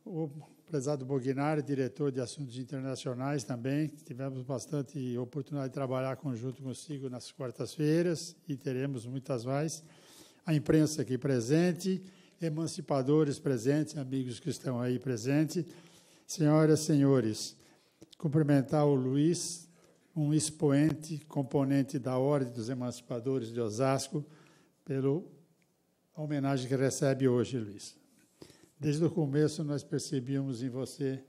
O prezado Bognari, diretor de assuntos internacionais também. Tivemos bastante oportunidade de trabalhar conjunto consigo nas quartas-feiras e teremos muitas mais. A imprensa aqui presente, emancipadores presentes, amigos que estão aí presentes. Senhoras e senhores, cumprimentar o Luiz, um expoente, componente da Ordem dos Emancipadores de Osasco, pelo homenagem que recebe hoje, Luiz. Desde o começo nós percebíamos em você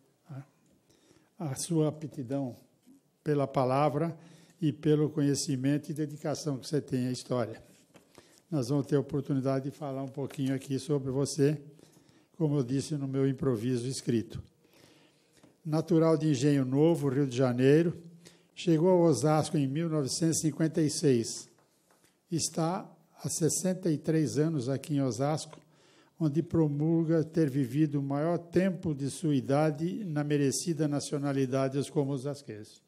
a sua aptidão pela palavra e pelo conhecimento e dedicação que você tem à história. Nós vamos ter a oportunidade de falar um pouquinho aqui sobre você, como eu disse no meu improviso escrito. Natural de Engenho Novo, Rio de Janeiro, chegou a Osasco em 1956. Está há 63 anos aqui em Osasco onde promulga ter vivido o maior tempo de sua idade na merecida nacionalidade dos Comosasquês.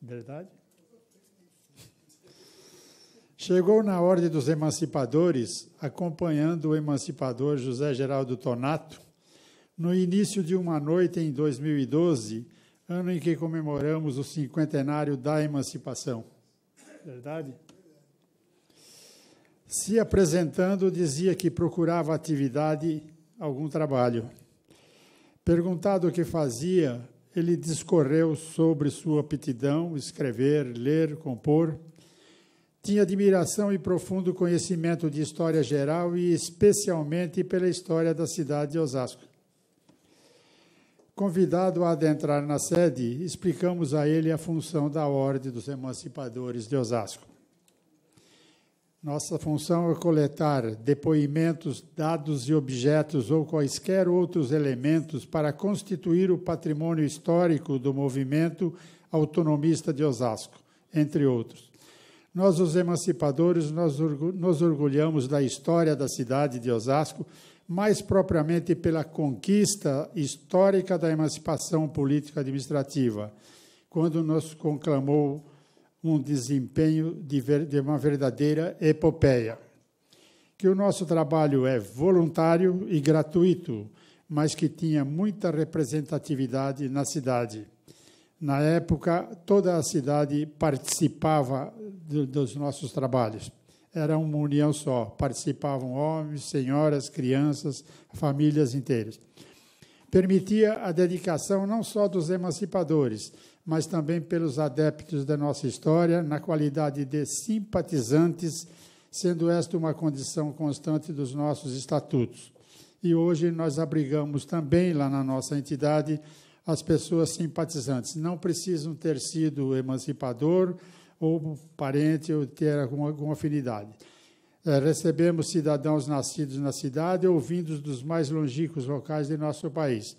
Verdade? Chegou na Ordem dos Emancipadores, acompanhando o emancipador José Geraldo Tonato, no início de uma noite em 2012, ano em que comemoramos o cinquentenário da emancipação. Verdade? Se apresentando, dizia que procurava atividade, algum trabalho. Perguntado o que fazia, ele discorreu sobre sua aptidão, escrever, ler, compor. Tinha admiração e profundo conhecimento de história geral e especialmente pela história da cidade de Osasco. Convidado a adentrar na sede, explicamos a ele a função da Ordem dos Emancipadores de Osasco. Nossa função é coletar depoimentos, dados e objetos ou quaisquer outros elementos para constituir o patrimônio histórico do movimento autonomista de Osasco, entre outros. Nós, os emancipadores, nós nos orgulhamos da história da cidade de Osasco, mais propriamente pela conquista histórica da emancipação política administrativa, quando nos conclamou um desempenho de, ver, de uma verdadeira epopeia. Que o nosso trabalho é voluntário e gratuito, mas que tinha muita representatividade na cidade. Na época, toda a cidade participava do, dos nossos trabalhos. Era uma união só. Participavam homens, senhoras, crianças, famílias inteiras. Permitia a dedicação não só dos emancipadores, mas também pelos adeptos da nossa história, na qualidade de simpatizantes, sendo esta uma condição constante dos nossos estatutos. E hoje nós abrigamos também lá na nossa entidade as pessoas simpatizantes. Não precisam ter sido emancipador ou parente ou ter alguma, alguma afinidade. É, recebemos cidadãos nascidos na cidade ou vindos dos mais longínquos locais de nosso país.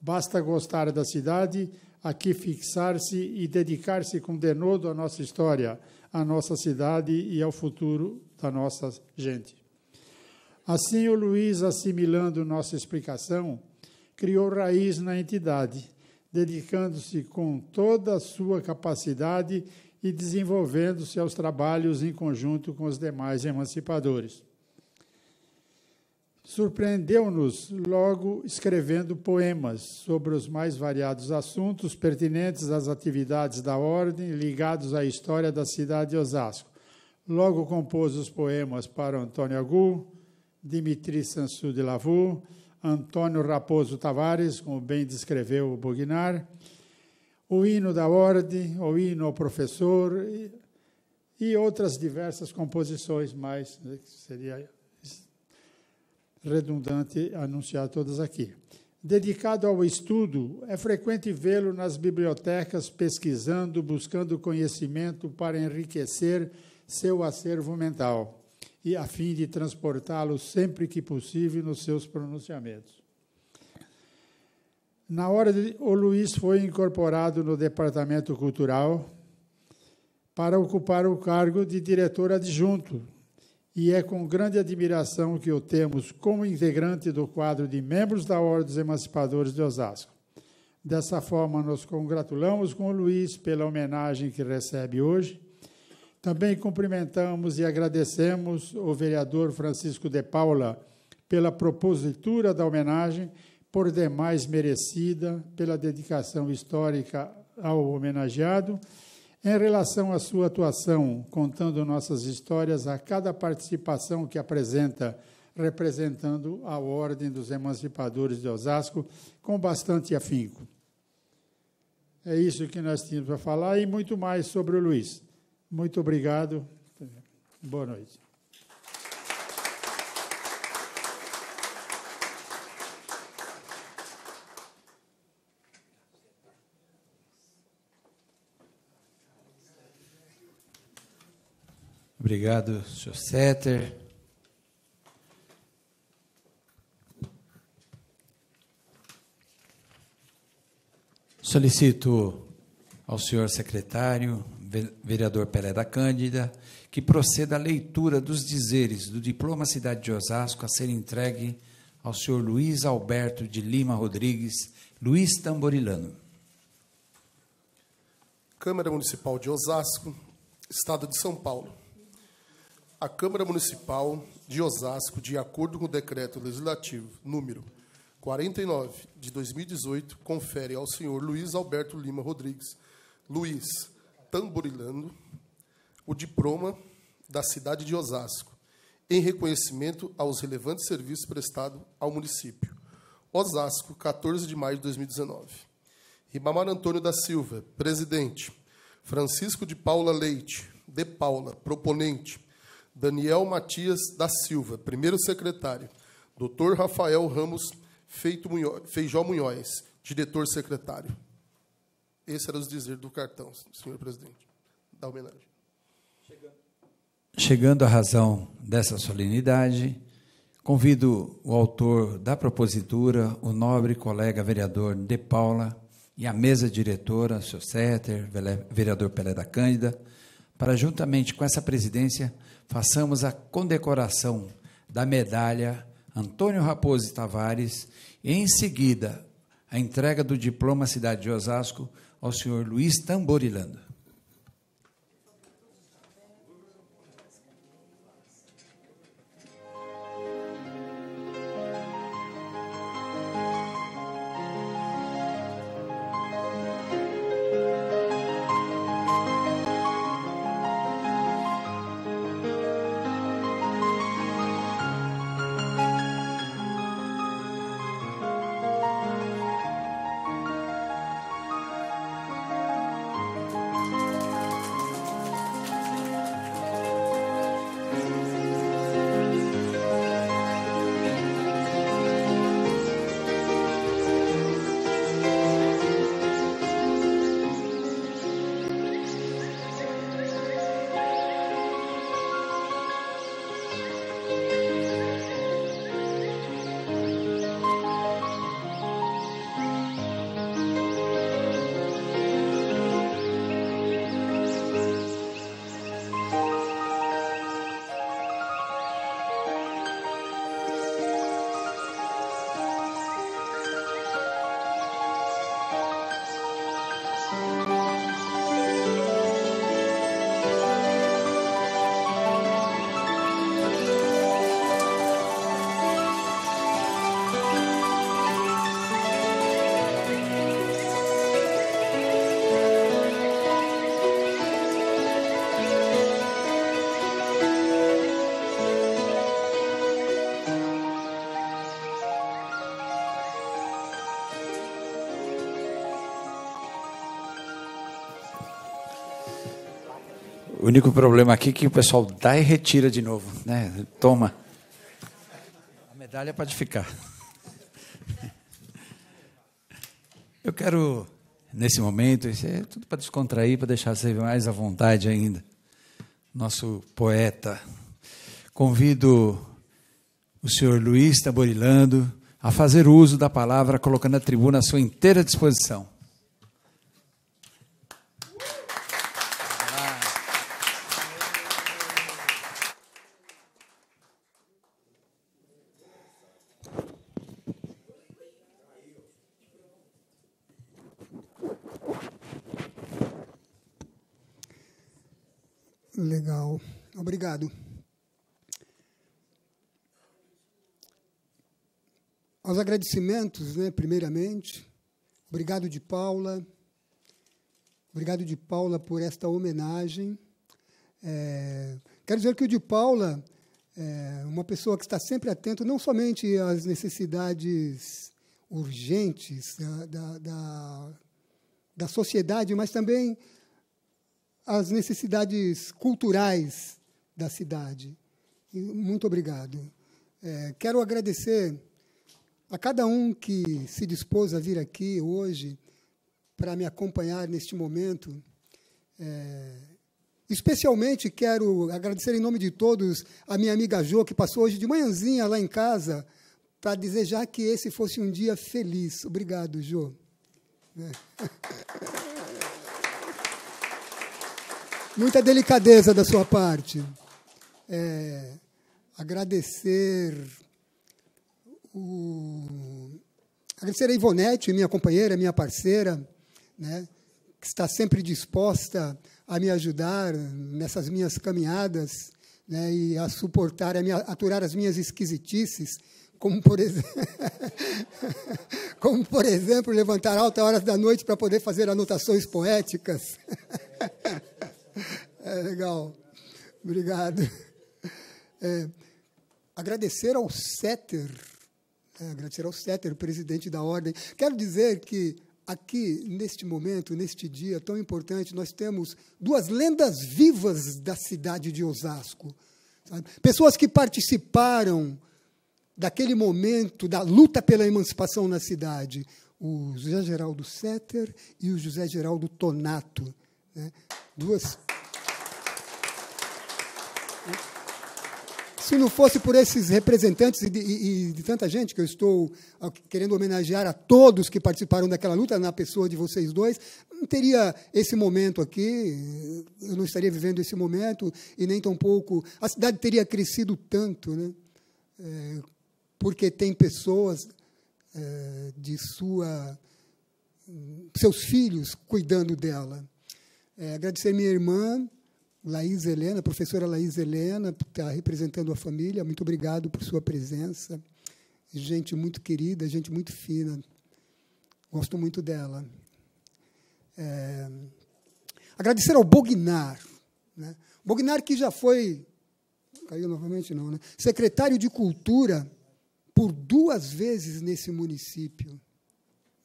Basta gostar da cidade aqui fixar-se e dedicar-se com denodo à nossa história, à nossa cidade e ao futuro da nossa gente. Assim, o Luiz, assimilando nossa explicação, criou raiz na entidade, dedicando-se com toda a sua capacidade e desenvolvendo-se aos trabalhos em conjunto com os demais emancipadores. Surpreendeu-nos logo escrevendo poemas sobre os mais variados assuntos pertinentes às atividades da ordem ligados à história da cidade de Osasco. Logo compôs os poemas para Antônio Agu, Dimitri Sansu de Lavu, Antônio Raposo Tavares, como bem descreveu o Bugnar, o hino da ordem, o hino ao professor e, outras diversas composições mais, né, que seria redundante anunciar todas aqui. Dedicado ao estudo, é frequente vê-lo nas bibliotecas pesquisando, buscando conhecimento para enriquecer seu acervo mental e a fim de transportá-lo sempre que possível nos seus pronunciamentos. Na hora de, o Luiz foi incorporado no departamento cultural para ocupar o cargo de diretor adjunto e é com grande admiração que o temos como integrante do quadro de membros da Ordem dos Emancipadores de Osasco. Dessa forma, nos congratulamos com o Luiz pela homenagem que recebe hoje. Também cumprimentamos e agradecemos o vereador Francisco de Paula pela propositura da homenagem, por demais merecida, pela dedicação histórica ao homenageado em relação à sua atuação, contando nossas histórias a cada participação que apresenta, representando a Ordem dos Emancipadores de Osasco com bastante afinco. É isso que nós tínhamos a falar e muito mais sobre o Luiz. Muito obrigado. Boa noite. Obrigado, Sr. Setter. Solicito ao senhor secretário, vereador Pelé da Cândida, que proceda à leitura dos dizeres do Diploma Cidade de Osasco a ser entregue ao senhor Luiz Alberto de Lima Rodrigues, Luiz Tamborilano. Câmara Municipal de Osasco, Estado de São Paulo. A Câmara Municipal de Osasco, de acordo com o decreto legislativo número 49 de 2018, confere ao senhor Luiz Alberto Lima Rodrigues, Luiz Tamborilando, o diploma da cidade de Osasco, em reconhecimento aos relevantes serviços prestados ao município. Osasco, 14 de maio de 2019. Ribamar Antônio da Silva, presidente. Francisco de Paula Leite, de Paula, proponente. Daniel Matias da Silva, primeiro secretário. Dr. Rafael Ramos Munho, Feijó Munhoz, diretor secretário. Esse era os dizer do cartão, senhor presidente. Da homenagem. Chegando. à razão dessa solenidade, convido o autor da propositura, o nobre colega vereador De Paula, e a mesa diretora, o senhor Setter, vereador Pelé da Cândida, para, juntamente com essa presidência, façamos a condecoração da medalha Antônio Raposo Tavares e, em seguida, a entrega do diploma Cidade de Osasco ao senhor Luiz Tamborilando. único problema aqui é que o pessoal dá e retira de novo, né? Toma. A medalha pode ficar. Eu quero, nesse momento, isso é tudo para descontrair, para deixar você mais à vontade ainda. Nosso poeta. Convido o senhor Luiz Taborilando a fazer uso da palavra, colocando a tribuna à sua inteira disposição. agradecimentos, né, primeiramente. Obrigado de Paula. Obrigado de Paula por esta homenagem. É, quero dizer que o de Paula é uma pessoa que está sempre atento não somente às necessidades urgentes da, da, da, da sociedade, mas também às necessidades culturais da cidade. Muito obrigado. É, quero agradecer a cada um que se dispôs a vir aqui hoje para me acompanhar neste momento, é, especialmente quero agradecer em nome de todos a minha amiga Jo, que passou hoje de manhãzinha lá em casa para desejar que esse fosse um dia feliz. Obrigado, Jo. É. Muita delicadeza da sua parte. É, agradecer o... agradecer a Ivonete, minha companheira, minha parceira, né, que está sempre disposta a me ajudar nessas minhas caminhadas né, e a suportar, a me aturar as minhas esquisitices, como por, ex... como, por exemplo, levantar altas horas da noite para poder fazer anotações poéticas. é legal. Obrigado. É, agradecer ao Setter agradecer é, ao Ceter, o presidente da ordem. Quero dizer que aqui, neste momento, neste dia tão importante, nós temos duas lendas vivas da cidade de Osasco. Sabe? Pessoas que participaram daquele momento da luta pela emancipação na cidade. O José Geraldo Setter e o José Geraldo Tonato. Né? Duas. se não fosse por esses representantes e de, e de, tanta gente que eu estou ah, querendo homenagear a todos que participaram daquela luta, na pessoa de vocês dois, não teria esse momento aqui, eu não estaria vivendo esse momento, e nem tampouco. A cidade teria crescido tanto, né? É, porque tem pessoas é, de sua. seus filhos cuidando dela. É, agradecer minha irmã, Laís Helena, professora Laís Helena, está representando a família. Muito obrigado por sua presença. Gente muito querida, gente muito fina. Gosto muito dela. É... Agradecer ao Bognar. Né? Bognar, que já foi, caiu novamente não, né? secretário de Cultura por duas vezes nesse município.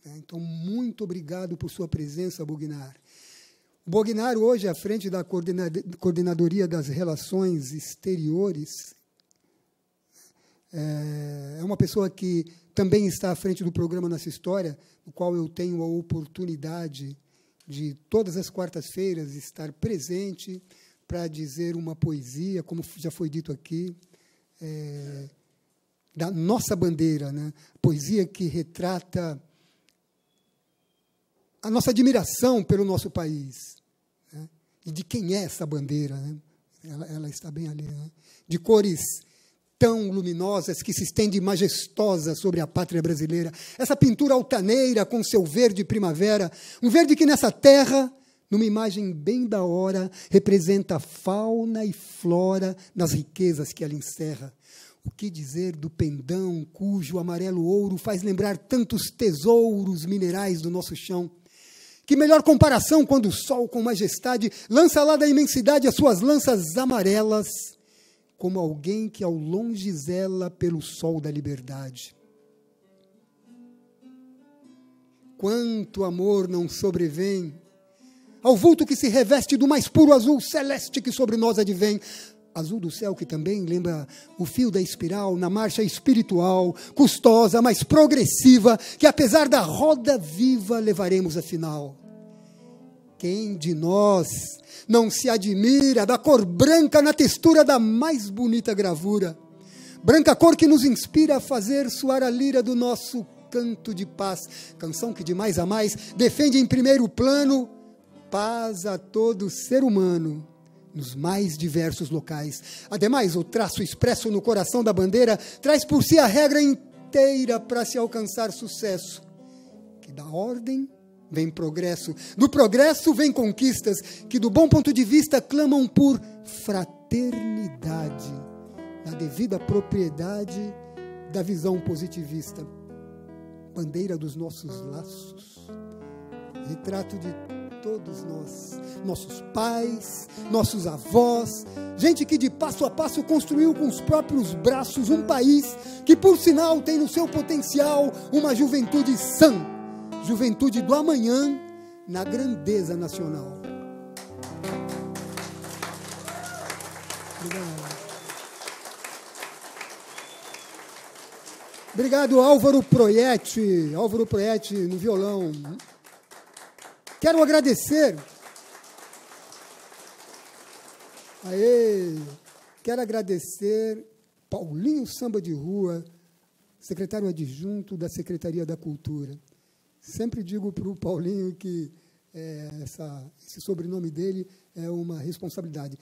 Né? Então, muito obrigado por sua presença, Bugnar. Bognar, hoje à frente da Coordenadoria das Relações Exteriores, é, é uma pessoa que também está à frente do programa Nossa História, no qual eu tenho a oportunidade de, todas as quartas-feiras, estar presente para dizer uma poesia, como já foi dito aqui, é, da nossa bandeira, né? poesia que retrata a nossa admiração pelo nosso país, e de quem é essa bandeira? Né? Ela, ela, está bem ali. Né? De cores tão luminosas que se estende majestosa sobre a pátria brasileira. Essa pintura altaneira com seu verde primavera, um verde que nessa terra, numa imagem bem da hora, representa a fauna e flora nas riquezas que ela encerra. O que dizer do pendão cujo amarelo ouro faz lembrar tantos tesouros minerais do nosso chão? Que melhor comparação quando o sol com majestade lança lá da imensidade as suas lanças amarelas, como alguém que ao longe zela pelo sol da liberdade. Quanto amor não sobrevém ao vulto que se reveste do mais puro azul celeste que sobre nós advém, azul do céu, que também lembra o fio da espiral, na marcha espiritual, custosa, mas progressiva, que apesar da roda viva levaremos a final. Quem de nós não se admira da cor branca na textura da mais bonita gravura? Branca cor que nos inspira a fazer soar a lira do nosso canto de paz, canção que de mais a mais defende em primeiro plano paz a todo ser humano nos mais diversos locais. Ademais, o traço expresso no coração da bandeira traz por si a regra inteira para se alcançar sucesso, que da ordem vem progresso, do progresso vem conquistas, que do bom ponto de vista clamam por fraternidade, na devida propriedade da visão positivista. Bandeira dos nossos laços, retrato de todos nós, nossos pais, nossos avós, gente que de passo a passo construiu com os próprios braços um país que, por sinal, tem no seu potencial uma juventude sã, juventude do amanhã na grandeza nacional. Obrigado. Obrigado, Álvaro Proietti. Álvaro Proietti no violão. Quero agradecer. Aê! Quero agradecer Paulinho Samba de Rua, secretário adjunto da Secretaria da Cultura. Sempre digo para o Paulinho que é, essa, esse sobrenome dele é uma responsabilidade.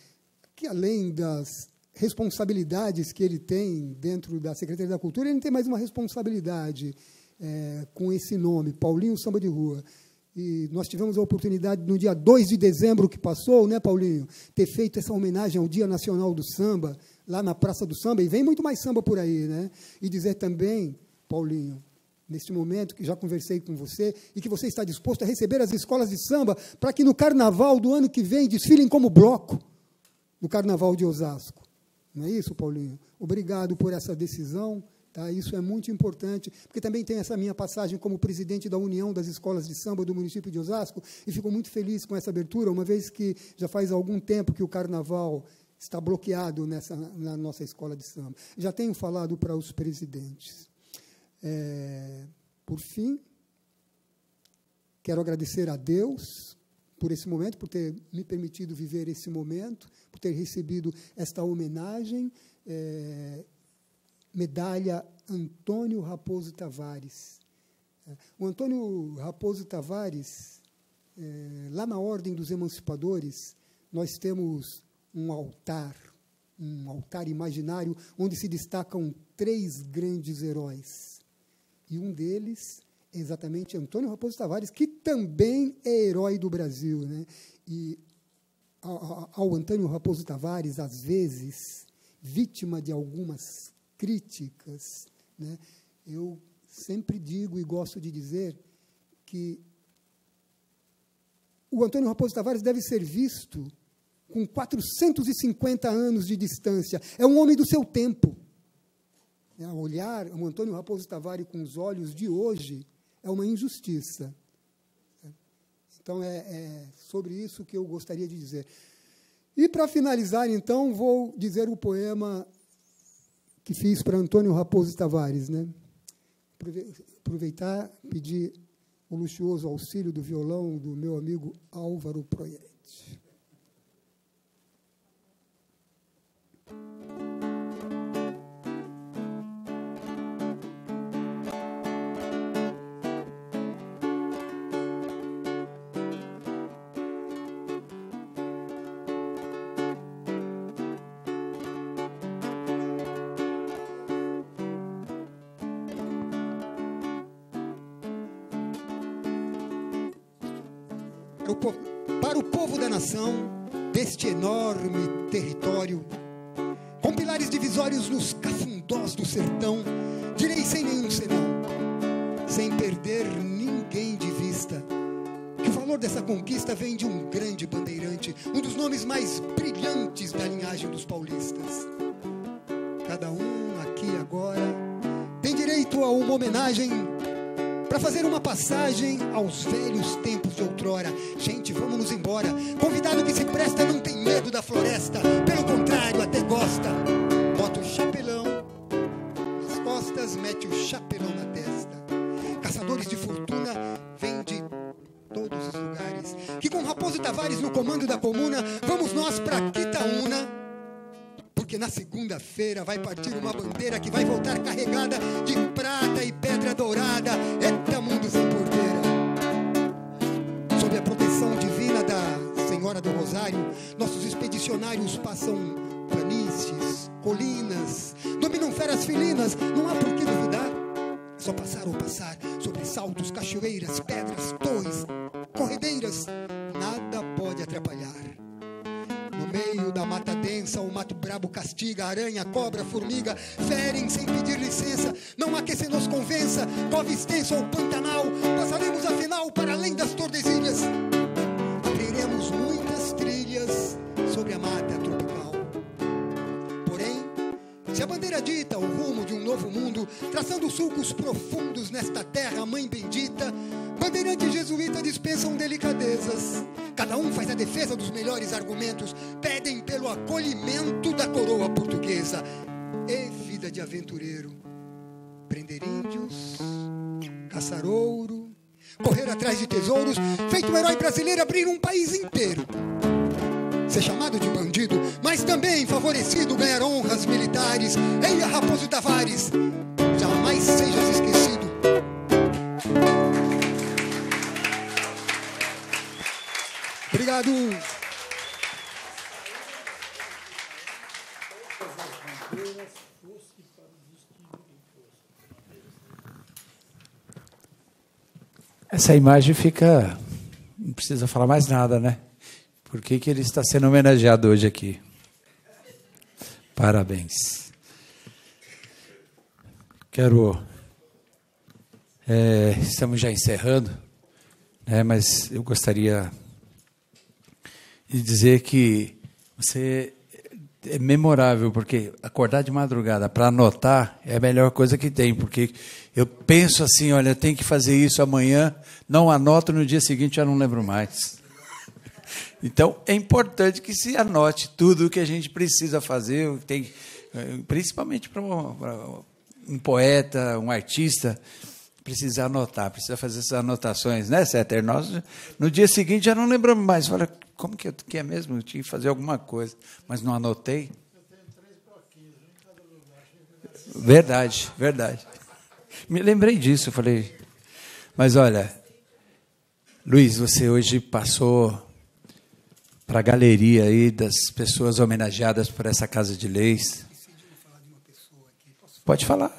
Que além das responsabilidades que ele tem dentro da Secretaria da Cultura, ele tem mais uma responsabilidade é, com esse nome, Paulinho Samba de Rua. E nós tivemos a oportunidade, no dia 2 de dezembro que passou, né, Paulinho, ter feito essa homenagem ao Dia Nacional do Samba, lá na Praça do Samba, e vem muito mais samba por aí, né? E dizer também, Paulinho, neste momento que já conversei com você e que você está disposto a receber as escolas de samba para que no carnaval do ano que vem desfilem como bloco no carnaval de Osasco. Não é isso, Paulinho? Obrigado por essa decisão Tá? Isso é muito importante, porque também tem essa minha passagem como presidente da União das Escolas de Samba do município de Osasco, e fico muito feliz com essa abertura, uma vez que já faz algum tempo que o carnaval está bloqueado nessa, na nossa escola de samba. Já tenho falado para os presidentes. É, por fim, quero agradecer a Deus por esse momento, por ter me permitido viver esse momento, por ter recebido esta homenagem. É, medalha Antônio Raposo Tavares. O Antônio Raposo Tavares, é, lá na Ordem dos Emancipadores, nós temos um altar, um altar imaginário, onde se destacam três grandes heróis. E um deles é exatamente Antônio Raposo Tavares, que também é herói do Brasil. Né? E ao, ao Antônio Raposo Tavares, às vezes, vítima de algumas críticas. Né? Eu sempre digo e gosto de dizer que o Antônio Raposo Tavares deve ser visto com 450 anos de distância. É um homem do seu tempo. É, olhar o Antônio Raposo Tavares com os olhos de hoje é uma injustiça. É, então, é, é sobre isso que eu gostaria de dizer. E, para finalizar, então, vou dizer o poema que fiz para Antônio Raposo Tavares. Né? Aproveitar, pedir o luxuoso auxílio do violão do meu amigo Álvaro Proietti. com pilares divisórios nos cafundós do sertão, direi sem nenhum senão, sem perder ninguém de vista, que o valor dessa conquista vem de um grande bandeirante, um dos nomes mais brilhantes da linhagem dos paulistas. Cada um aqui agora tem direito a uma homenagem para fazer uma passagem aos velhos tempos de outrora. Gente, vamos nos embora. Convidado que se presta não medo da floresta, pelo contrário, até gosta. Bota o chapelão nas costas, mete o chapelão na testa. Caçadores de fortuna vêm de todos os lugares. Que com Raposo Tavares no comando da comuna, vamos nós para Quitaúna. Porque na segunda-feira vai partir uma bandeira que vai voltar carregada de prata e pedra dourada. É agora do Rosário, nossos expedicionários passam planícies, colinas, dominam feras felinas, não há por que duvidar. só passar ou passar sobre saltos, cachoeiras, pedras, torres, corredeiras, nada pode atrapalhar. No meio da mata densa, o mato brabo castiga, aranha, cobra, formiga, ferem sem pedir licença. Não há que se nos convença, cova extensa ou pantanal, passaremos afinal para além das tordesilhas muitas trilhas sobre a mata tropical. Porém, se a bandeira dita o rumo de um novo mundo, traçando sulcos profundos nesta terra, mãe bendita, bandeirante jesuíta dispensam delicadezas. Cada um faz a defesa dos melhores argumentos, pedem pelo acolhimento da coroa portuguesa. E vida de aventureiro, prender índios, caçar ouro, correr atrás de tesouros, feito um herói brasileiro abrir um país inteiro. Ser chamado de bandido, mas também favorecido, ganhar honras militares. Ei, Raposo Tavares, jamais sejas esquecido. Obrigado. Essa imagem fica. Não precisa falar mais nada, né? Por que, que ele está sendo homenageado hoje aqui? Parabéns. Quero. É, estamos já encerrando, né, mas eu gostaria de dizer que você é memorável, porque acordar de madrugada para anotar é a melhor coisa que tem, porque eu penso assim, olha, tem que fazer isso amanhã, não anoto, no dia seguinte já não lembro mais. Então, é importante que se anote tudo o que a gente precisa fazer, tem, eh, principalmente para um poeta, um artista, precisa anotar, precisa fazer essas anotações, né, Setter? Nós, no dia seguinte, já não lembramos mais. Olha, como que, que é mesmo? Eu tinha que fazer alguma coisa, mas não anotei. Eu tenho três em cada lugar. Verdade, verdade. Me lembrei disso, falei. Mas olha, Luiz, você hoje passou para a galeria aí das pessoas homenageadas por essa casa de leis. Pode falar.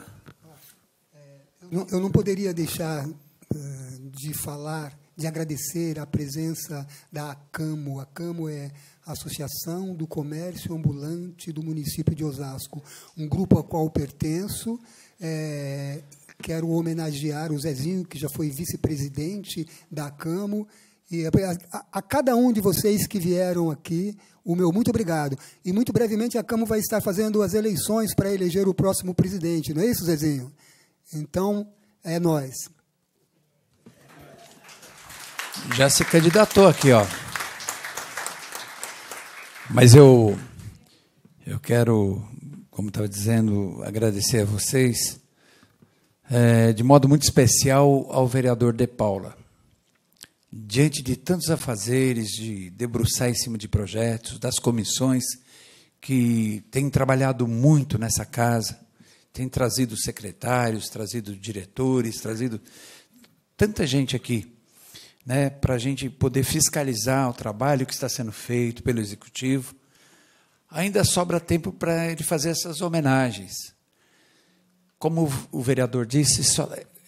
É, eu não poderia deixar eh, de falar, de agradecer a presença da ACAMO. A ACAMO é Associação do Comércio Ambulante do município de Osasco, um grupo ao qual pertenço, é, Quero homenagear o Zezinho, que já foi vice-presidente da CAMO. E a, a, a, cada um de vocês que vieram aqui, o meu muito obrigado. E muito brevemente a CAMO vai estar fazendo as eleições para eleger o próximo presidente, não é isso, Zezinho? Então, é nós. Já se candidatou aqui, ó. Mas eu, eu quero, como estava dizendo, agradecer a vocês é, de modo muito especial ao vereador De Paula. Diante de tantos afazeres, de debruçar em cima de projetos, das comissões, que tem trabalhado muito nessa casa, tem trazido secretários, trazido diretores, trazido tanta gente aqui, né, para a gente poder fiscalizar o trabalho que está sendo feito pelo executivo. Ainda sobra tempo para ele fazer essas homenagens como o vereador disse,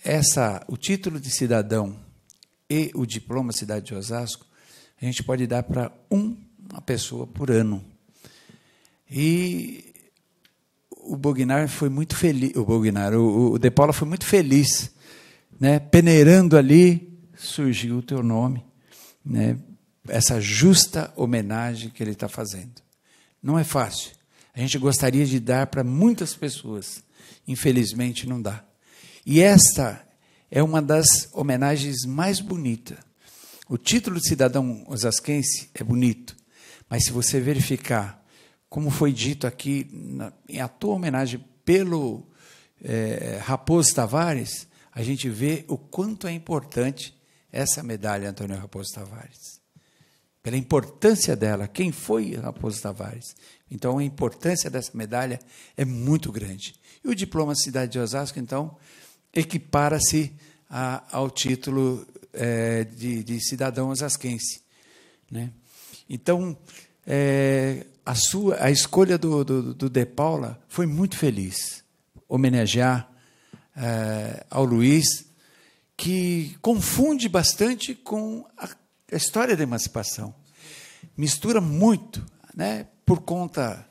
essa, o título de cidadão e o diploma Cidade de Osasco, a gente pode dar para uma pessoa por ano. E o Bognar foi muito feliz, o Bognar, o, o De Paula foi muito feliz, né? Peneirando ali surgiu o teu nome, né? Essa justa homenagem que ele está fazendo. Não é fácil. A gente gostaria de dar para muitas pessoas Infelizmente não dá. E esta é uma das homenagens mais bonitas. O título de cidadão osasquense é bonito, mas se você verificar, como foi dito aqui, na, em a tua homenagem pelo é, Raposo Tavares, a gente vê o quanto é importante essa medalha, Antônio Raposo Tavares. Pela importância dela, quem foi Raposo Tavares. Então, a importância dessa medalha é muito grande. E o diploma Cidade de Osasco, então, equipara-se ao título é, de, de, cidadão osasquense. Né? Então, é, a, sua, a escolha do, do, do, De Paula foi muito feliz. Homenagear é, ao Luiz, que confunde bastante com a, a história da emancipação. Mistura muito, né, por conta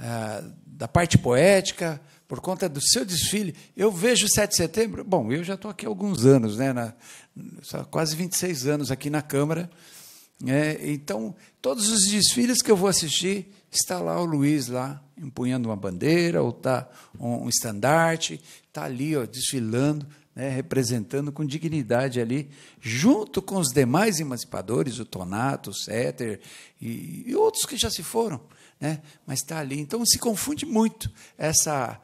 é, da parte poética, por conta do seu desfile. Eu vejo 7 de setembro, bom, eu já estou aqui há alguns anos, né, na, quase 26 anos aqui na Câmara. Né, então, todos os desfiles que eu vou assistir, está lá o Luiz lá empunhando uma bandeira, ou está um, um estandarte, está ali ó, desfilando, né, representando com dignidade ali, junto com os demais emancipadores, o Tonato, o Setter e, e outros que já se foram. Né? Mas está ali. Então se confunde muito essa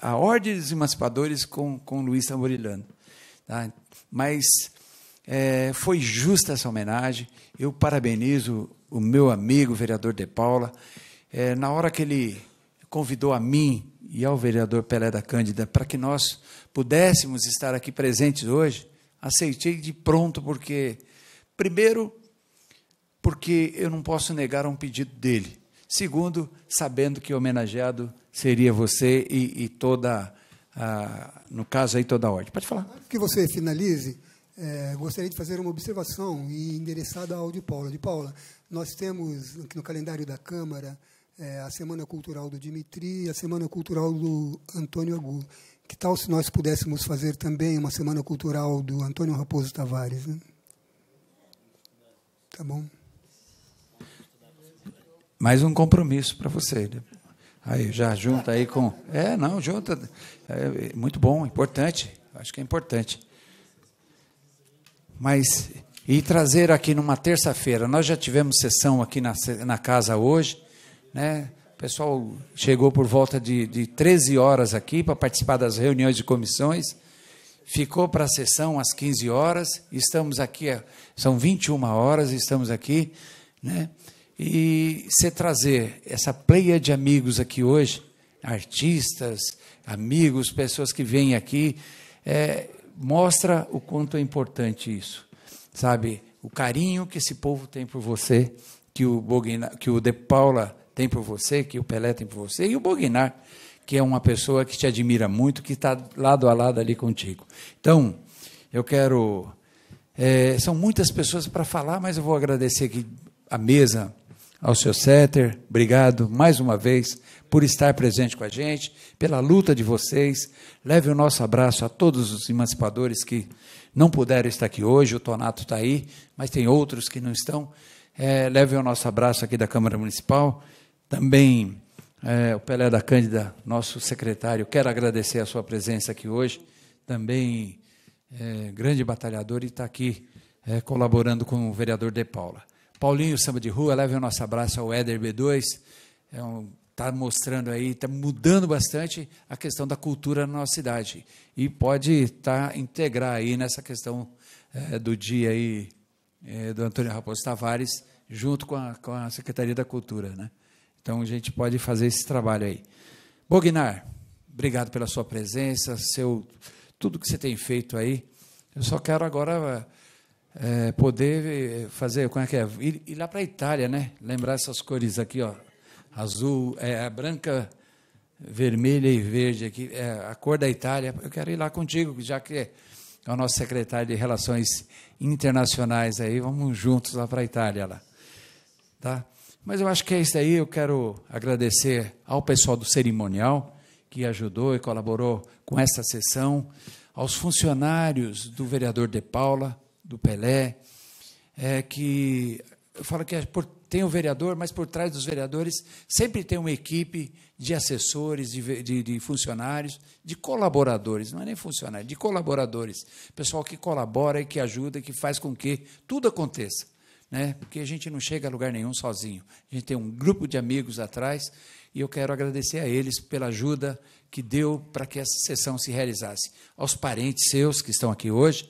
a Ordem dos Emancipadores com, com Luiz Tamborilano. Tá? Mas é, foi justa essa homenagem. Eu parabenizo o meu amigo, o vereador De Paula. É, na hora que ele convidou a mim e ao vereador Pelé da Cândida para que nós pudéssemos estar aqui presentes hoje, aceitei de pronto, porque, primeiro, porque eu não posso negar um pedido dele. Segundo, sabendo que o homenageado seria você e, e toda, no caso aí, toda a ordem. Pode falar. Antes que você finalize, é, gostaria de fazer uma observação e endereçada ao de Paula. De Paula, nós temos aqui no calendário da Câmara é, a Semana Cultural do Dimitri e a Semana Cultural do Antônio Agu. Que tal se nós pudéssemos fazer também uma Semana Cultural do Antônio Raposo Tavares? Né? Tá bom mais um compromisso para você. Aí já junta aí com. É, não, junta. É muito bom, importante. Acho que é importante. Mas e trazer aqui numa terça-feira. Nós já tivemos sessão aqui na, na casa hoje, né? O pessoal chegou por volta de, de 13 horas aqui para participar das reuniões de comissões. Ficou para a sessão às 15 horas. Estamos aqui, é, são 21 horas, estamos aqui, né? E você trazer essa pleia de amigos aqui hoje, artistas, amigos, pessoas que vêm aqui, é, mostra o quanto é importante isso, sabe? O carinho que esse povo tem por você, que o, Bogna, que o De Paula tem por você, que o Pelé tem por você, e o Boguinar, que é uma pessoa que te admira muito, que está lado a lado ali contigo. Então, eu quero. É, são muitas pessoas para falar, mas eu vou agradecer aqui a mesa ao seu Setter, obrigado mais uma vez por estar presente com a gente, pela luta de vocês. Leve o nosso abraço a todos os emancipadores que não puderam estar aqui hoje. O Tonato está aí, mas tem outros que não estão. É, leve o nosso abraço aqui da Câmara Municipal. Também é, o Pelé da Cândida, nosso secretário, quero agradecer a sua presença aqui hoje. Também é, grande batalhador e está aqui é, colaborando com o vereador De Paula. Paulinho Samba de Rua, leve o nosso abraço ao Éder B2, é um, está mostrando aí, está mudando bastante a questão da cultura na nossa cidade. E pode estar tá, integrar aí nessa questão é, do dia aí é, do Antônio Raposo Tavares, junto com a, com a Secretaria da Cultura. Né? Então a gente pode fazer esse trabalho aí. Bognar, obrigado pela sua presença, seu tudo que você tem feito aí. Eu só quero agora é, poder é, fazer, como é que é? Ir, ir lá para a Itália, né? Lembrar essas cores aqui, ó. Azul, é, branca, vermelha e verde aqui, é, a cor da Itália. Eu quero ir lá contigo, já que é o nosso secretário de Relações Internacionais aí, vamos juntos lá para a Itália lá. Tá? Mas eu acho que é isso aí, eu quero agradecer ao pessoal do cerimonial que ajudou e colaborou com essa sessão, aos funcionários do vereador De Paula, do Pelé, é que eu falo que é por, tem o um vereador, mas por trás dos vereadores sempre tem uma equipe de assessores, de, de, de funcionários, de colaboradores, não é nem funcionário, de colaboradores, pessoal que colabora e que ajuda, que faz com que tudo aconteça. Né? Porque a gente não chega a lugar nenhum sozinho. A gente tem um grupo de amigos atrás e eu quero agradecer a eles pela ajuda que deu para que essa sessão se realizasse. Aos parentes seus que estão aqui hoje,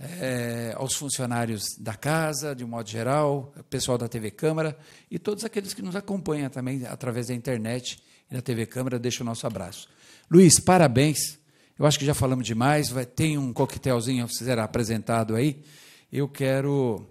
é, aos funcionários da casa, de um modo geral, pessoal da TV Câmara e todos aqueles que nos acompanham também através da internet e da TV Câmara, deixo o nosso abraço. Luiz, parabéns. Eu acho que já falamos demais, vai, tem um coquetelzinho que será apresentado aí. Eu quero,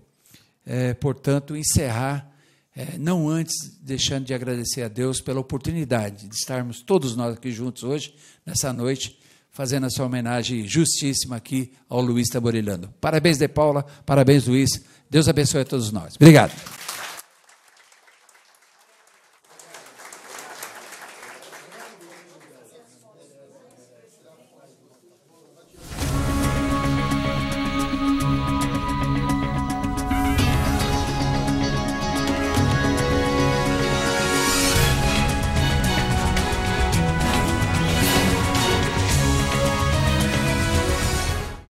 é, portanto, encerrar, é, não antes deixando de agradecer a Deus pela oportunidade de estarmos todos nós aqui juntos hoje, nessa noite, fazendo essa homenagem justíssima aqui ao Luiz Taborilhando. Parabéns, De Paula, parabéns, Luiz. Deus abençoe a todos nós. Obrigado.